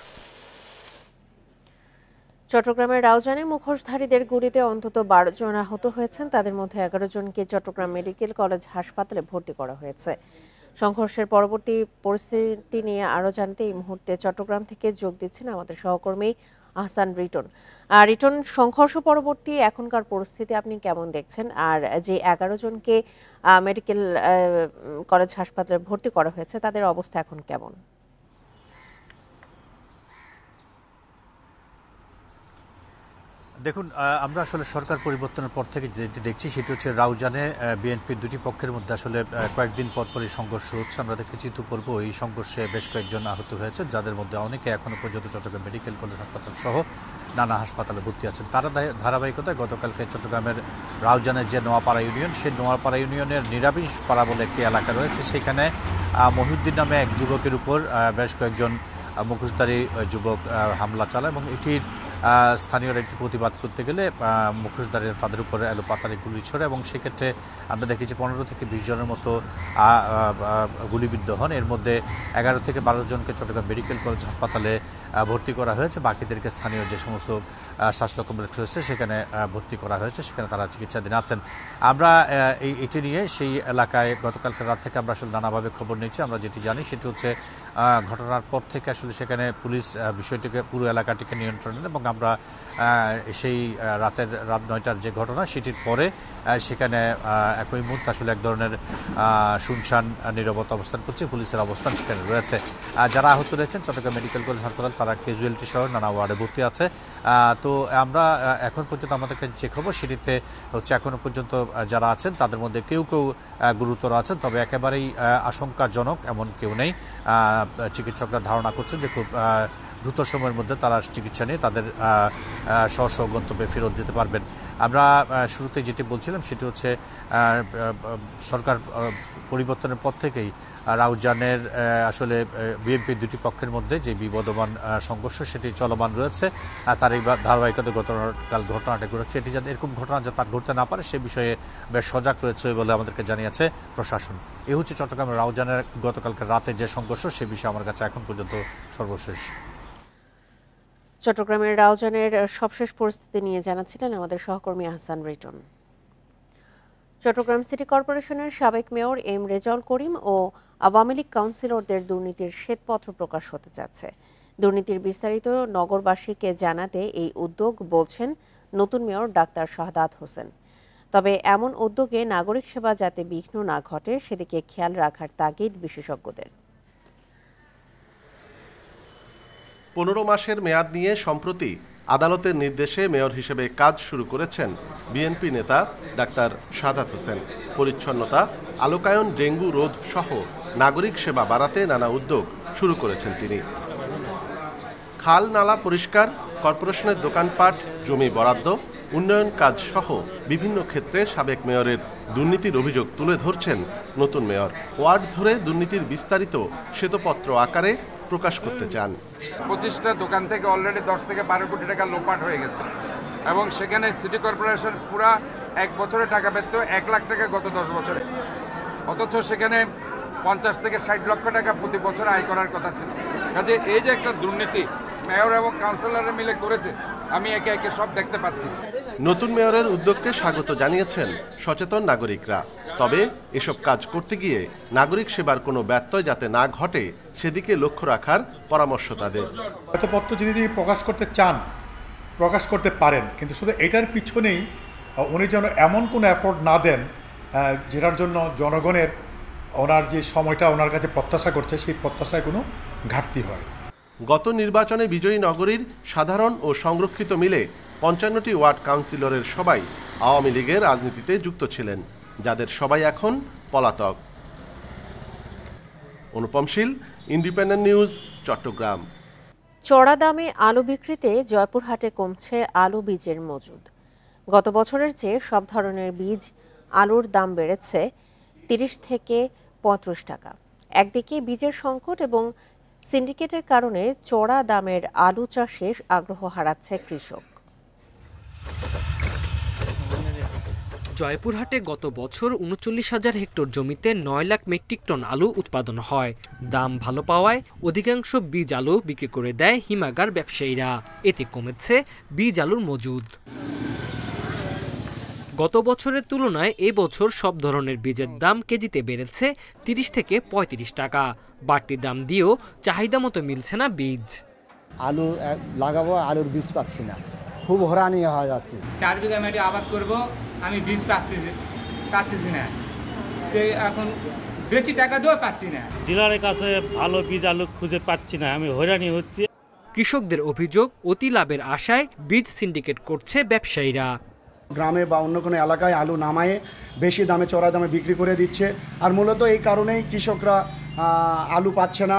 চট্টগ্রামের রাউজানে মুখোশধারীদের গুলিতে অন্তত বারো জন আহত হয়েছেন তাদের মধ্যে এগারো জনকে চট্টগ্রাম মেডিকেল কলেজ হাসপাতালে ভর্তি করা হয়েছে সংঘর্ষের পরবর্তী পরিস্থিতি নিয়ে আরও জানতে এই মুহূর্তে চট্টগ্রাম থেকে যোগ দিচ্ছেন আমাদের সহকর্মী আহসান রিটন রিটন সংঘর্ষ পরবর্তী এখনকার পরিস্থিতি আপনি কেমন দেখছেন আর যে এগারো জনকে মেডিকেল কলেজ হাসপাতালে ভর্তি করা হয়েছে তাদের অবস্থা এখন কেমন দেখুন আমরা আসলে সরকার পরিবর্তনের পর থেকে যেটি দেখছি সেটি হচ্ছে রাউজানে বিএনপির দুটি পক্ষের মধ্যে আসলে কয়েকদিন পর পরই সংঘর্ষ হচ্ছে আমরা দেখেছি পূর্ব এই সংঘর্ষে বেশ কয়েকজন আহত হয়েছে যাদের মধ্যে অনেকে এখনও পর্যন্ত চট্টগ্রাম মেডিকেল কলেজ হাসপাতাল সহ নানা হাসপাতালে ভর্তি আছেন তারা ধারাবাহিকতায় গতকালকে চট্টগ্রামের রাউজানের যে নোয়াপাড়া ইউনিয়ন সেই নোয়াপাড়া ইউনিয়নের নিরামিষ পাড়া বলে একটি এলাকা রয়েছে সেখানে মহিউদ্দিন নামে এক যুবকের উপর বেশ কয়েকজন মুখোশধারী যুবক হামলা চালায় এবং এটির স্থানীয়রা একটি প্রতিবাদ করতে গেলে মুখোশধারীরা তাদের উপরে পাতারে গুলি ছড়ে এবং সেক্ষেত্রে আমরা দেখি যে পনেরো থেকে বিশ জনের মতো গুলিবিদ্ধ হন এর মধ্যে এগারো থেকে বারো জনকে চট্টগ্রাম মেডিকেল কলেজ হাসপাতালে ভর্তি করা হয়েছে বাকিদেরকে স্থানীয় যে সমস্ত স্বাস্থ্য কমপ্লেক্স রয়েছে সেখানে ভর্তি করা হয়েছে সেখানে তারা চিকিৎসাধীন আছেন আমরা এই এটি নিয়ে সেই এলাকায় গতকালকে রাত থেকে আমরা আসলে নানাভাবে খবর নিচ্ছি আমরা যেটি জানি সেটি হচ্ছে ঘটনার পর থেকে আসলে সেখানে পুলিশ বিষয়টিকে পুরো এলাকাটিকে নিয়ন্ত্রণ এবং আমরা সেই রাতের রাত নয়টার যে ঘটনা সেটির পরে সেখানে একই মুহূর্তে আসলে এক ধরনের শুনশান নিরবতা অবস্থান করছে পুলিশের অবস্থান সেখানে রয়েছে যারা আহত রয়েছেন চট্টগ্রাম মেডিকেল কলেজ হাসপাতাল তারা ক্যাজুয়ালিটি সহ নানা ওয়ার্ডে ভর্তি আছে তো আমরা এখন পর্যন্ত আমাদের যে খবর সেটিতে হচ্ছে এখনো পর্যন্ত যারা আছেন তাদের মধ্যে কেউ কেউ গুরুতর আছেন তবে একেবারেই আশঙ্কাজনক এমন কেউ নেই চিকিৎসকরা ধারণা করছেন যে খুব দ্রুত সময়ের মধ্যে তারা চিকিৎসা নিয়ে তাদের স্ব গন্তব্যে ফেরত যেতে পারবেন আমরা শুরুতে যেটি বলছিলাম সেটি হচ্ছে সরকার পরিবর্তনের পর থেকেই রাউজানের আসলে বিএনপির দুটি পক্ষের মধ্যে যে বিবদমান সংঘর্ষ সেটি চলমান রয়েছে তার এই ধারাবাহিকতা গতকাল ঘটনাটা ঘটেছে এটি যাতে এরকম ঘটনা যা তার ঘটতে না পারে সে বিষয়ে বেশ সজাগ রয়েছে বলে আমাদেরকে জানিয়েছে প্রশাসন এ হচ্ছে চট্টগ্রামের রাউজানের গতকালকে রাতে যে সংঘর্ষ সে বিষয়ে আমার কাছে এখন পর্যন্ত সর্বশেষ চট্টগ্রামের রাউজানের সবশেষ পরিস্থিতি নিয়ে জানাচ্ছিলেন আমাদের সহকর্মী আহসান রিটন চট্টগ্রাম সিটি কর্পোরেশনের সাবেক মেয়র এম রেজল করিম ও আওয়ামী লীগ কাউন্সিলরদের দুর্নীতির শ্বেতপত্র প্রকাশ হতে যাচ্ছে দুর্নীতির বিস্তারিত নগরবাসীকে জানাতে এই উদ্যোগ বলছেন নতুন মেয়র ডাক্তার শাহদাত হোসেন তবে এমন উদ্যোগে নাগরিক সেবা যাতে বিঘ্ন না ঘটে সেদিকে খেয়াল রাখার তাগিদ বিশেষজ্ঞদের পনেরো মাসের মেয়াদ নিয়ে সম্প্রতি আদালতের নির্দেশে মেয়র হিসেবে কাজ শুরু করেছেন বিএনপি নেতা ডাক্তার সাদাত হোসেন পরিচ্ছন্নতা আলোকায়ন ডেঙ্গু রোধ সহ নাগরিক সেবা বাড়াতে নানা উদ্যোগ শুরু করেছেন তিনি খাল নালা পরিষ্কার কর্পোরেশনের দোকানপাট জমি বরাদ্দ উন্নয়ন কাজ সহ বিভিন্ন ক্ষেত্রে সাবেক মেয়রের দুর্নীতির অভিযোগ তুলে ধরছেন নতুন মেয়র ওয়ার্ড ধরে দুর্নীতির বিস্তারিত শ্বেতপত্র আকারে প্রকাশ করতে চান পঁচিশটা দোকান থেকে অলরেডি দশ থেকে বারো কোটি টাকা লোপাট হয়ে গেছে এবং সেখানে সিটি কর্পোরেশন পুরা এক বছরে টাকা পেত এক লাখ টাকা গত দশ বছরে অথচ সেখানে পঞ্চাশ থেকে ষাট লক্ষ টাকা প্রতি বছর আয় করার কথা ছিল কাজে এই যে একটা দুর্নীতি মেয়র এবং কাউন্সিলরের মিলে করেছে আমি একে একে সব দেখতে পাচ্ছি নতুন মেয়রের উদ্যোগকে স্বাগত জানিয়েছেন সচেতন নাগরিকরা তবে এসব কাজ করতে গিয়ে নাগরিক সেবার কোনো ব্যত্যয় যাতে না ঘটে সেদিকে লক্ষ্য রাখার পরামর্শ তাদের পত্র যদি তিনি প্রকাশ করতে চান প্রকাশ করতে পারেন কিন্তু শুধু এটার পিছনেই উনি যেন এমন কোনো অ্যাফোর্ড না দেন যেটার জন্য জনগণের ওনার যে সময়টা ওনার কাছে প্রত্যাশা করছে সেই প্রত্যাশায় কোনো ঘাটতি হয় গত নির্বাচনে বিজয়ী নগরীর সাধারণ ও সংরক্ষিত মিলে পঞ্চান্নটি ওয়ার্ড কাউন্সিলরের সবাই আওয়ামী লীগের রাজনীতিতে যুক্ত ছিলেন যাদের সবাই এখন পলাতক অনুপম শীল ইন্ডিপেন্ডেন্ট নিউজ চট্টগ্রাম চড়া দামে আলু বিক্রিতে জয়পুরহাটে কমছে আলু বীজের মজুদ গত বছরের চেয়ে সব ধরনের বীজ আলুর দাম বেড়েছে তিরিশ থেকে পঁয়ত্রিশ টাকা একদিকে বীজের সংকট এবং সিন্ডিকেটের কারণে চড়া দামের আলু চাষে আগ্রহ হারাচ্ছে কৃষক জয়পুরহাটে গত বছর উনচল্লিশ হাজার হেক্টর জমিতে নয় লাখ মেট্রিক টন আলু উৎপাদন হয় দাম ভালো পাওয়ায় অধিকাংশ বীজ আলু বিক্রি করে দেয় হিমাগার ব্যবসায়ীরা এতে কমেছে বীজ আলুর মজুদ গত বছরের তুলনায় এ বছর সব ধরনের বীজের দাম কেজিতে বেড়েছে তিরিশ থেকে ৩৫ টাকা বাড়তি দাম দিয়েও চাহিদা মতো মিলছে না বীজ আলু লাগাবো আলুর বীজ পাচ্ছি না খুব হরানি হয়ে যাচ্ছে চার বিঘা মাটি আবাদ করব আমি বীজ পাচ্ছি পাচ্ছি না এখন বেশি টাকা দিয়েও পাচ্ছি না ডিলারের কাছে ভালো বীজ আলু খুঁজে পাচ্ছি না আমি হয়রানি হচ্ছি কৃষকদের অভিযোগ অতি লাভের আশায় বীজ সিন্ডিকেট করছে ব্যবসায়ীরা গ্রামে বা অন্য কোনো এলাকায় আলু নামায়ে বেশি দামে চড়া দামে বিক্রি করে দিচ্ছে আর মূলত এই কারণেই কৃষকরা আলু পাচ্ছে না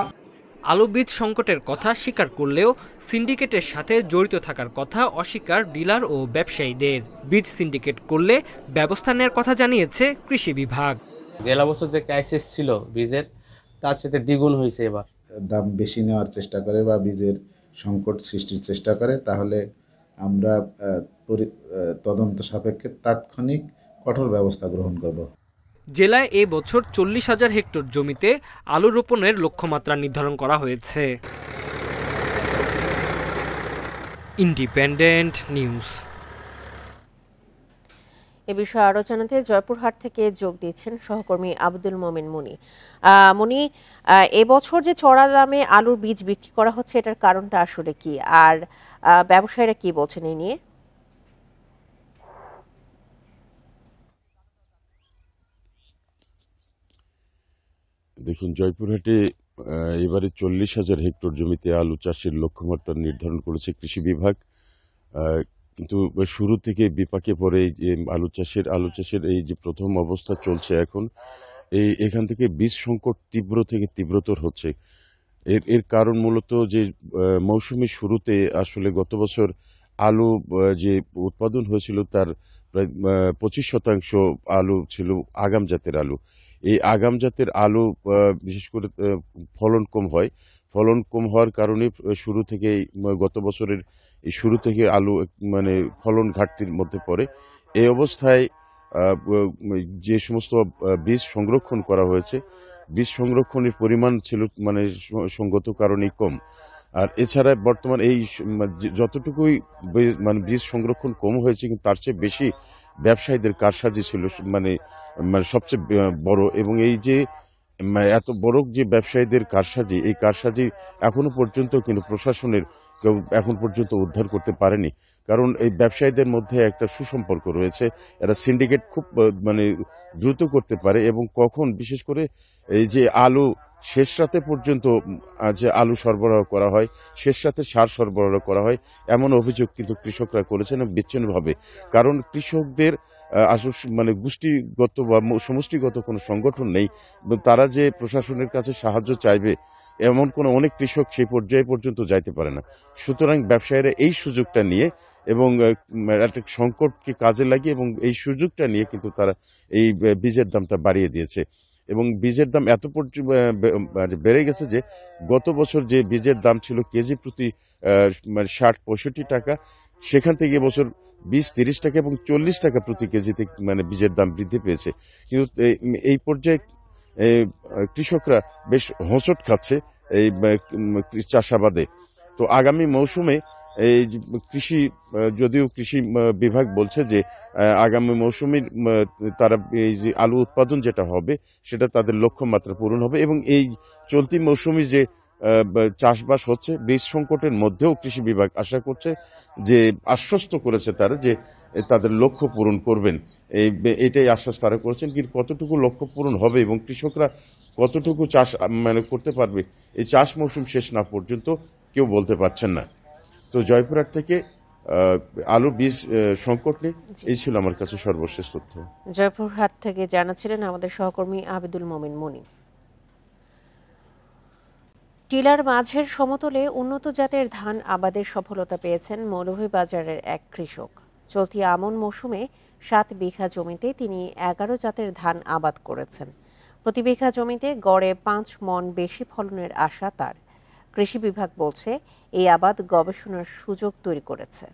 আলু বীজ সংকটের কথা স্বীকার করলেও সিন্ডিকেটের সাথে জড়িত থাকার কথা অস্বীকার ডিলার ও ব্যবসায়ীদের বীজ সিন্ডিকেট করলে ব্যবস্থা নেওয়ার কথা জানিয়েছে কৃষি বিভাগ গেলা বছর যে ক্রাইসিস ছিল বীজের তার সাথে দ্বিগুণ হয়েছে এবার দাম বেশি নেওয়ার চেষ্টা করে বা বীজের সংকট সৃষ্টির চেষ্টা করে তাহলে আমরা তদন্ত সাপেক্ষে তাৎক্ষণিক কঠোর ব্যবস্থা গ্রহণ করব জেলায় এ বছর চল্লিশ হাজার হেক্টর জমিতে আলু রোপণের লক্ষ্যমাত্রা নির্ধারণ করা হয়েছে ইন্ডিপেন্ডেন্ট নিউজ এ বিষয়ে আলোচনাতে জয়পুরহাট থেকে যোগ দিয়েছেন সহকর্মী আব্দুল মোমেন মনি মনি এবছর যে চড়া দামে আলুর বীজ বিক্রি করা হচ্ছে এটার কারণটা আসলে কি আর ব্যবসায়ীরা কি বলছেন এই নিয়ে দেখুন জয়পুরহাটে এবারে চল্লিশ হাজার হেক্টর জমিতে আলু চাষের লক্ষ্যমাত্রা নির্ধারণ করেছে কৃষি বিভাগ কিন্তু শুরু থেকে বিপাকে পরে এই যে আলু চাষের আলু চাষের এই যে প্রথম অবস্থা চলছে এখন এই এখান থেকে বীজ সংকট তীব্র থেকে তীব্রতর হচ্ছে এর এর কারণ মূলত যে মৌসুমি শুরুতে আসলে গত বছর আলু যে উৎপাদন হয়েছিল তার প্রায় পঁচিশ শতাংশ আলু ছিল আগাম জাতের আলু এই আগাম জাতের আলু বিশেষ করে ফলন কম হয় ফলন কম হওয়ার কারণে শুরু থেকে গত বছরের শুরু থেকে আলু মানে ফলন ঘাটতির মধ্যে পড়ে এই অবস্থায় যে সমস্ত বীজ সংরক্ষণ করা হয়েছে বীজ সংরক্ষণের পরিমাণ ছিল মানে সঙ্গত কারণেই কম আর এছাড়া বর্তমান এই যতটুকুই মানে বীজ সংরক্ষণ কম হয়েছে কিন্তু তার চেয়ে বেশি ব্যবসায়ীদের কারসাজি ছিল মানে মানে সবচেয়ে বড় এবং এই যে এত বড় যে ব্যবসায়ীদের কারসাজি এই কারসাজি এখনো পর্যন্ত কিন্তু প্রশাসনের কেউ এখন পর্যন্ত উদ্ধার করতে পারেনি কারণ এই ব্যবসায়ীদের মধ্যে একটা সুসম্পর্ক রয়েছে এরা সিন্ডিকেট খুব মানে দ্রুত করতে পারে এবং কখন বিশেষ করে এই যে আলু শেষ রাতে পর্যন্ত যে আলু সরবরাহ করা হয় শেষ রাতে সার সরবরাহ করা হয় এমন অভিযোগ কিন্তু কৃষকরা করেছেন বিচ্ছিন্নভাবে কারণ কৃষকদের আসল মানে গোষ্ঠীগত বা সমষ্টিগত কোনো সংগঠন নেই তারা যে প্রশাসনের কাছে সাহায্য চাইবে এমন কোনো অনেক কৃষক সেই পর্যায়ে পর্যন্ত যাইতে পারে না সুতরাং ব্যবসায়ীরা এই সুযোগটা নিয়ে এবং একটা সংকটকে কাজে লাগিয়ে এবং এই সুযোগটা নিয়ে কিন্তু তারা এই বীজের দামটা বাড়িয়ে দিয়েছে এবং বীজের দাম এত মানে বেড়ে গেছে যে গত বছর যে বীজের দাম ছিল কেজি প্রতি মানে ষাট পঁয়ষট্টি টাকা সেখান থেকে বছর বিশ তিরিশ টাকা এবং চল্লিশ টাকা প্রতি কেজিতে মানে বীজের দাম বৃদ্ধি পেয়েছে কিন্তু এই পর্যায়ে কৃষকরা বেশ হোঁচট খাচ্ছে এই চাষাবাদে তো আগামী মৌসুমে এই কৃষি যদিও কৃষি বিভাগ বলছে যে আগামী মৌসুমে তারা এই যে আলু উৎপাদন যেটা হবে সেটা তাদের লক্ষ্যমাত্রা পূরণ হবে এবং এই চলতি মৌসুমে যে চাষবাস হচ্ছে বীজ সংকটের মধ্যেও কৃষি বিভাগ আশা করছে যে আশ্বস্ত করেছে তারা যে তাদের লক্ষ্য পূরণ করবেন এই এটাই আশ্বাস তারা করেছেন কিন্তু কতটুকু লক্ষ্য পূরণ হবে এবং কৃষকরা কতটুকু চাষ মানে করতে পারবে এই চাষ মৌসুম শেষ না পর্যন্ত কেউ বলতে পারছেন না তো জয়পুরহাট থেকে আলু বীজ সংকট নেই এই ছিল আমার কাছে সর্বশেষ তথ্য জয়পুরহাট থেকে জানাচ্ছিলেন আমাদের সহকর্মী আবিদুল মমিন মনি টিলার মাঝের সমতলে উন্নত জাতের ধান আবাদের সফলতা পেয়েছেন মৌলভীবাজারের এক কৃষক চলতি আমন মৌসুমে সাত বিঘা জমিতে তিনি এগারো জাতের ধান আবাদ করেছেন প্রতি বিঘা জমিতে গড়ে পাঁচ মন বেশি ফলনের আশা তার কৃষি বিভাগ বলছে এই আবাদ গবেষণার সুযোগ তৈরি করেছে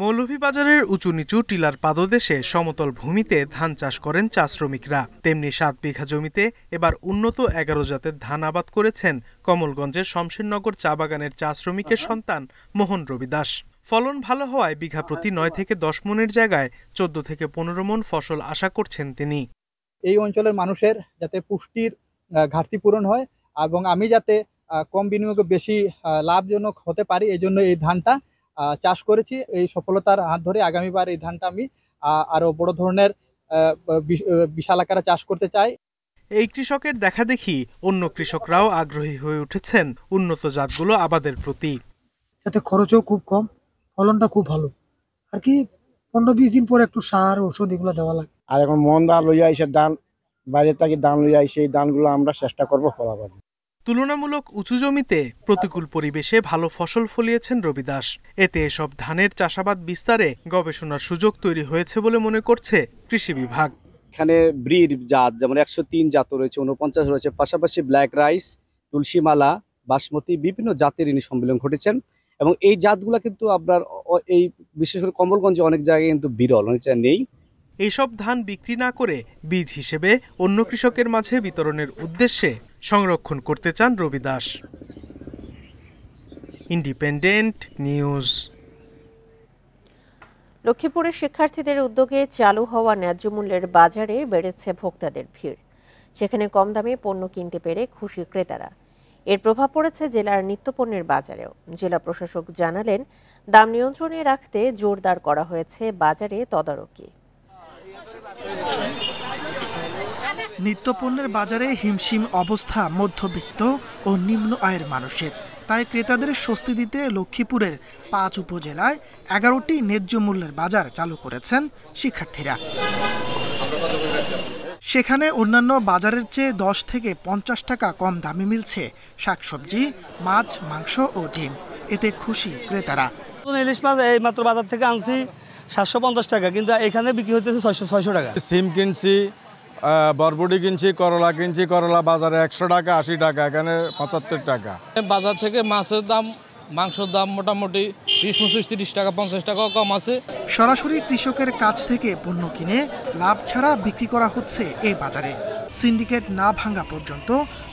মৌলভীবাজারের উঁচু নিচু টিলার পাদদেশে সমতল ভূমিতে ধান চাষ করেন চা শ্রমিকরা তেমনি সাত বিঘা জমিতে এবার উন্নত এগারো জাতের ধান আবাদ করেছেন কমলগঞ্জের শমশেরনগর চা বাগানের চা শ্রমিকের সন্তান মোহন রবি দাস ফলন ভালো হওয়ায় বিঘা প্রতি নয় থেকে দশ মনের জায়গায় চোদ্দ থেকে পনেরো মন ফসল আশা করছেন তিনি এই অঞ্চলের মানুষের যাতে পুষ্টির ঘাটতি পূরণ হয় এবং আমি যাতে কম বিনিয়োগে বেশি লাভজনক হতে পারি এই জন্য এই ধানটা চাষ করেছি এই সফলতার হাত ধরে আগামীবার এই ধানটা আমি আরও বড় ধরনের বিশাল আকারে চাষ করতে চাই এই কৃষকের দেখা দেখি অন্য কৃষকরাও আগ্রহী হয়ে উঠেছেন উন্নত জাতগুলো আবাদের প্রতি এতে খরচও খুব কম ফলনটা খুব ভালো আর কি পনেরো বিশ দিন পর একটু সার ওষুধ এগুলো দেওয়া লাগে আর এখন মন দা লইয়া এসে ধান বাইরে থেকে ধান লইয়া এসে এই ধানগুলো আমরা চেষ্টা করবো ফলাফল তুলনামূলক উঁচু জমিতে প্রতিকূল পরিবেশে ভালো ফসল ফলিয়েছেন রবিদাস এতে এসব ধানের চাষাবাদ বিস্তারে গবেষণার সুযোগ তৈরি হয়েছে বলে মনে করছে কৃষি বিভাগ এখানে ব্রিড জাত যেমন একশো তিন জাত রয়েছে উনপঞ্চাশ রয়েছে পাশাপাশি ব্ল্যাক রাইস তুলসীমালা বাসমতি বিভিন্ন জাতের ইনি সম্মেলন ঘটেছেন এবং এই জাতগুলো কিন্তু আপনার এই বিশেষ করে কমলগঞ্জে অনেক জায়গায় কিন্তু বিরল অনেকটা নেই এইসব ধান বিক্রি না করে বীজ হিসেবে অন্য কৃষকের মাঝে বিতরণের উদ্দেশ্যে সংরক্ষণ করতে চান রবি দাস ইন্ডিপেন্ডেন্ট নিউজ লক্ষ্মীপুরের শিক্ষার্থীদের উদ্যোগে চালু হওয়া ন্যায্য মূল্যের বাজারে বেড়েছে ভোক্তাদের ভিড় সেখানে কম দামে পণ্য কিনতে পেরে খুশি ক্রেতারা এর প্রভাব পড়েছে জেলার নিত্যপণ্যের বাজারেও জেলা প্রশাসক জানালেন দাম নিয়ন্ত্রণে রাখতে জোরদার করা হয়েছে বাজারে তদারকি নিত্যপণ্যের বাজারে হিমশিম অবস্থা মধ্যবিত্ত ও নিম্ন আয়ের মানুষের তাই ক্রেতাদের স্বস্তি দিতে লক্ষ্মীপুরের পাঁচ উপজেলায় এগারোটি ন্যায্য মূল্যের বাজার চালু করেছেন শিক্ষার্থীরা সেখানে অন্যান্য বাজারের চেয়ে দশ থেকে পঞ্চাশ টাকা কম দামে মিলছে শাকসবজি মাছ মাংস ও ডিম এতে খুশি ক্রেতারা ইলিশ মাছ এই মাত্র বাজার থেকে আনছি সাতশো পঞ্চাশ টাকা কিন্তু এখানে বিক্রি হতেছে ছয়শো ছয়শো টাকা সিম কিনছি বরবটি কিনছি করলা কিনছি করলা বাজারে একশো টাকা আশি টাকা এখানে পঁচাত্তর টাকা বাজার থেকে মাছের দাম মাংসের দাম মোটামুটি বিশ পঁচিশ তিরিশ টাকা পঞ্চাশ টাকাও কম আছে সরাসরি কৃষকের কাছ থেকে পণ্য কিনে লাভ ছাড়া বিক্রি করা হচ্ছে এই বাজারে সিন্ডিকেট না ভাঙা পর্যন্ত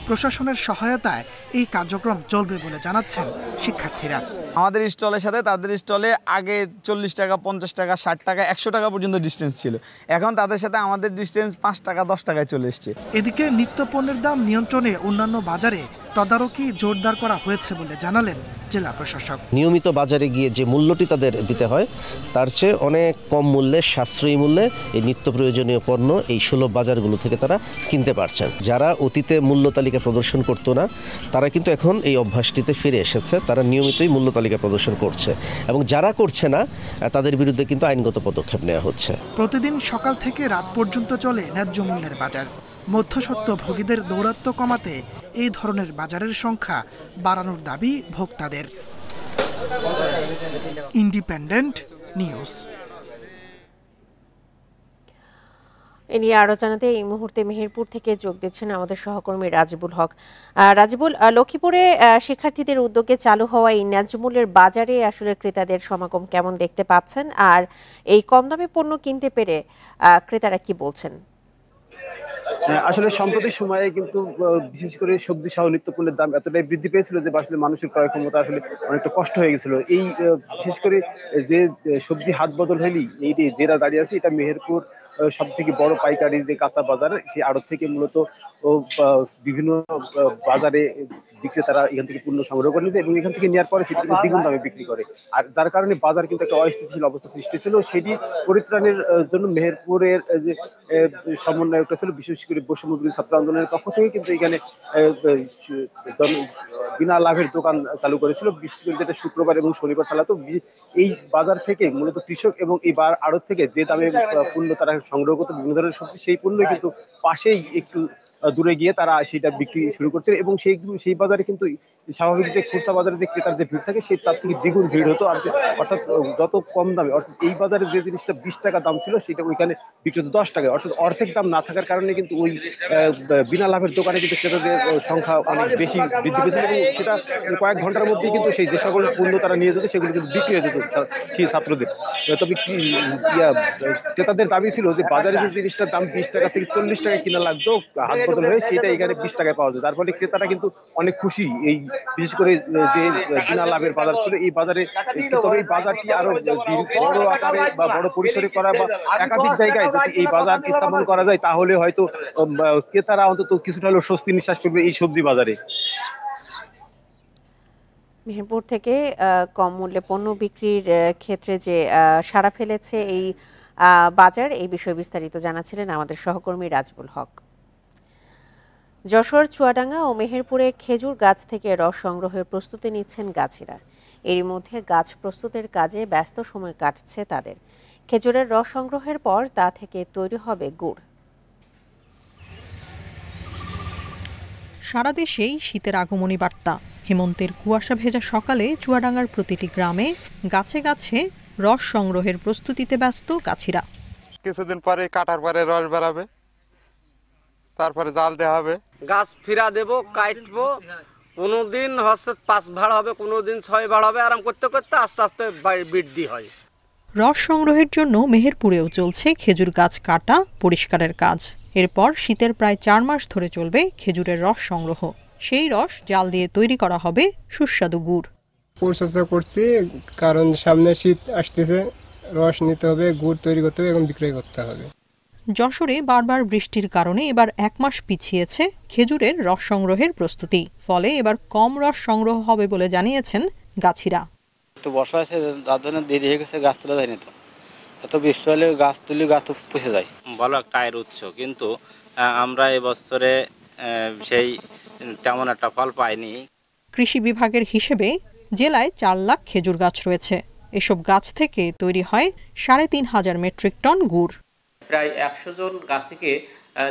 প্রশাসনের সহায়তায় এই কার্যক্রম চলবে বলে জানাচ্ছেন শিক্ষার্থীরা আমাদের স্টলের সাথে তাদের স্টলে আগে চল্লিশ টাকা পঞ্চাশ টাকা ষাট টাকা একশো টাকা পর্যন্ত ডিস্টেন্স ছিল এখন তাদের সাথে আমাদের ডিস্টেন্স পাঁচ টাকা দশ টাকায় চলে এসছে এদিকে নিত্য পণ্যের দাম নিয়ন্ত্রণে অন্যান্য বাজারে তদারকি জোরদার করা হয়েছে বলে জানালেন জেলা প্রশাসক নিয়মিত বাজারে গিয়ে যে মূল্যটি তাদের দিতে হয় তার চেয়ে অনেক কম মূল্যে সাশ্রয়ী মূল্যে এই নিত্য প্রয়োজনীয় পণ্য এই সুলভ বাজারগুলো থেকে তারা কিনতে পারছেন যারা অতীতে মূল্য তালিকা তালিকা প্রদর্শন করতো না তারা কিন্তু এখন এই অভ্যাসটিতে ফিরে এসেছে তারা নিয়মিতই মূল্য তালিকা প্রদর্শন করছে এবং যারা করছে না তাদের বিরুদ্ধে কিন্তু আইনগত পদক্ষেপ নেওয়া হচ্ছে প্রতিদিন সকাল থেকে রাত পর্যন্ত চলে ন্যায্য মূল্যের বাজার মধ্যসত্ত্ব ভোগীদের দৌরাত্ম্য কমাতে এই ধরনের বাজারের সংখ্যা বাড়ানোর দাবি ভোক্তাদের ইন্ডিপেন্ডেন্ট নিউজ এ নিয়ে আরও জানাতে এই মুহূর্তে মেহেরপুর থেকে যোগ দিচ্ছেন আমাদের সহকর্মী রাজিবুল হক রাজিবুল লক্ষ্মীপুরে শিক্ষার্থীদের উদ্যোগে চালু হওয়া এই ন্যায্যমূল্যের বাজারে আসলে ক্রেতাদের সমাগম কেমন দেখতে পাচ্ছেন আর এই কম দামে পণ্য কিনতে পেরে ক্রেতারা কি বলছেন হ্যাঁ, আসলে সম্প্রতি সময়ে কিন্তু বিশেষ করে সবজি সহ নিত্য পণ্যের দাম এতটাই বৃদ্ধি পেয়েছিল যে আসলে মানুষের ক্রয় ক্ষমতা আসলে অনেকটা কষ্ট হয়ে গেছিল এই বিশেষ করে যে সবজি হাত বদল হয়নি এই যে যেটা দাঁড়িয়ে আছে এটা মেহেরপুর সব থেকে বড় পাইকারি যে কাঁচা বাজার সেই আড়ত থেকে মূলত বিভিন্ন বাজারে বিক্রেতারা এখান থেকে পণ্য সংগ্রহ করে নিতে এবং এখান থেকে নেওয়ার পরে সেটি দ্বিগুণ দামে বিক্রি করে আর যার কারণে বাজার কিন্তু একটা অস্থিতিশীল অবস্থা সৃষ্টি ছিল সেটি পরিত্রাণের জন্য মেহেরপুরের যে সমন্বয়কটা ছিল বিশেষ করে বৈষম্যগুলি ছাত্র আন্দোলনের পক্ষ থেকে কিন্তু এখানে বিনা লাভের দোকান চালু করেছিল বিশেষ করে যেটা শুক্রবার এবং শনিবার চালাতো এই বাজার থেকে মূলত কৃষক এবং এই বার আড়ত থেকে যে দামে পণ্য তারা সংগ্রহ করতে বিভিন্ন ধরনের সবজি সেই পণ্যই কিন্তু পাশেই একটু দূরে গিয়ে তারা সেটা বিক্রি শুরু করছে এবং সেই সেই বাজারে কিন্তু স্বাভাবিক যে খুচরা বাজারে যে ক্রেতার যে ভিড় থাকে সেই তার থেকে দ্বিগুণ ভিড় হতো আর অর্থাৎ যত কম দামে অর্থাৎ এই বাজারে যে জিনিসটা বিশ টাকা দাম ছিল সেটা ওইখানে বিক্রি হতো দশ টাকায় অর্থাৎ অর্ধেক দাম না থাকার কারণে কিন্তু ওই বিনা লাভের দোকানে কিন্তু ক্রেতাদের সংখ্যা অনেক বেশি বৃদ্ধি পেয়েছে এবং সেটা কয়েক ঘন্টার মধ্যেই কিন্তু সেই যে সকল পণ্য তারা নিয়ে যেত সেগুলো কিন্তু বিক্রি হয়ে যেত সেই ছাত্রদের তবে ক্রেতাদের দাবি ছিল যে বাজারে যে জিনিসটার দাম বিশ টাকা থেকে চল্লিশ টাকা কিনা লাগতো হাত বোতল হয় সেটা এখানে বিশ টাকায় পাওয়া যায় তার ফলে ক্রেতারা কিন্তু অনেক খুশি এই বিশেষ করে যে বিনা আচ্ছা, লাভের বাজার ছিল এই বাজারে তবে এই বাজারটি আরো বড় আকারে বা বড় পরিসরে করা বা একাধিক জায়গায় যদি এই বাজার স্থাপন করা যায় তাহলে হয়তো ক্রেতারা অন্তত কিছুটা হলেও স্বস্তি নিঃশ্বাস করবে এই সবজি বাজারে মেহেরপুর থেকে কম মূল্যে পণ্য বিক্রির ক্ষেত্রে যে সারা ফেলেছে এই বাজার এই বিষয়ে বিস্তারিত জানাচ্ছিলেন আমাদের সহকর্মী রাজবুল হক যশোর চুয়াডাঙ্গা ও মেহেরপুরে খেজুর গাছ থেকে রস সংগ্রহের প্রস্তুতি নিচ্ছেন গাছিরা এরই মধ্যে গাছ প্রস্তুতের কাজে ব্যস্ত সময় কাটছে তাদের খেজুরের রস সংগ্রহের পর তা থেকে তৈরি হবে গুড় সারা দেশেই শীতের আগমনী বার্তা হেমন্তের কুয়াশা ভেজা সকালে চুয়াডাঙ্গার প্রতিটি গ্রামে গাছে গাছে রস সংগ্রহের প্রস্তুতিতে ব্যস্ত গাছিরা কিছুদিন পরে কাটার পরে রস বাড়াবে তারপরে জাল দেওয়া হবে গাছ ফিরা দেব কাটবো কোনো দিন হচ্ছে পাঁচ ভাড় হবে কোনো দিন ছয় ভাড় হবে আরাম করতে করতে আস্তে আস্তে বৃদ্ধি হয় রস সংগ্রহের জন্য মেহেরপুরেও চলছে খেজুর গাছ কাটা পরিষ্কারের কাজ এরপর শীতের প্রায় চার মাস ধরে চলবে খেজুরের রস সংগ্রহ সেই রস জাল দিয়ে তৈরি করা হবে সুস্বাদু গুড় পরিচর্যা করছি কারণ সামনে শীত আসতেছে রস নিতে হবে গুড় তৈরি করতে হবে এবং বিক্রয় করতে হবে যশোরে বারবার বৃষ্টির কারণে এবার এক মাস পিছিয়েছে খেজুরের রস সংগ্রহের প্রস্তুতি ফলে এবার কম রস সংগ্রহ হবে বলে জানিয়েছেন গাছিরা তো বর্ষা আছে তার জন্য দেরি হয়ে গেছে গাছ তোলা যায়নি তো এত বৃষ্টি হলে গাছ তুলি গাছ পুষে যায় ভালো একটা আয়ের উৎস কিন্তু আমরা এবছরে সেই তেমন একটা ফল পাইনি কৃষি বিভাগের হিসেবে জেলায় চার লাখ খেজুর গাছ রয়েছে এসব গাছ থেকে তৈরি হয় সাড়ে তিন হাজার মেট্রিক টন গুড় প্রায় একশো জন গাছিকে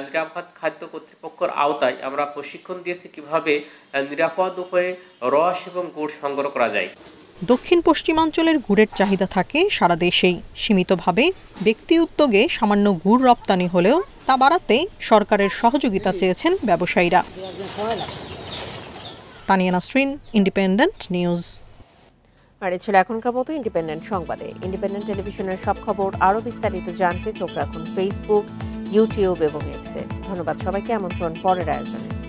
নিরাপদ খাদ্য কর্তৃপক্ষের আওতায় আমরা প্রশিক্ষণ দিয়েছি কিভাবে নিরাপদ উপায়ে রস এবং গুড় সংগ্রহ করা যায় দক্ষিণ পশ্চিমাঞ্চলের গুড়ের চাহিদা থাকে সারা দেশেই সীমিতভাবে ব্যক্তি উদ্যোগে সামান্য গুড় রপ্তানি হলেও তা বাড়াতে সরকারের সহযোগিতা চেয়েছেন ব্যবসায়ীরা তানিয়া নাসরিন ইন্ডিপেন্ডেন্ট নিউজ আর এছাড়া এখনকার মতো ইন্ডিপেন্ডেন্ট সংবাদে ইন্ডিপেন্ডেন্ট টেলিভিশনের সব খবর আরও বিস্তারিত জানতে চোখ রাখুন ফেসবুক ইউটিউব এবং এক্সে ধন্যবাদ সবাইকে আমন্ত্রণ পরের আয়োজনে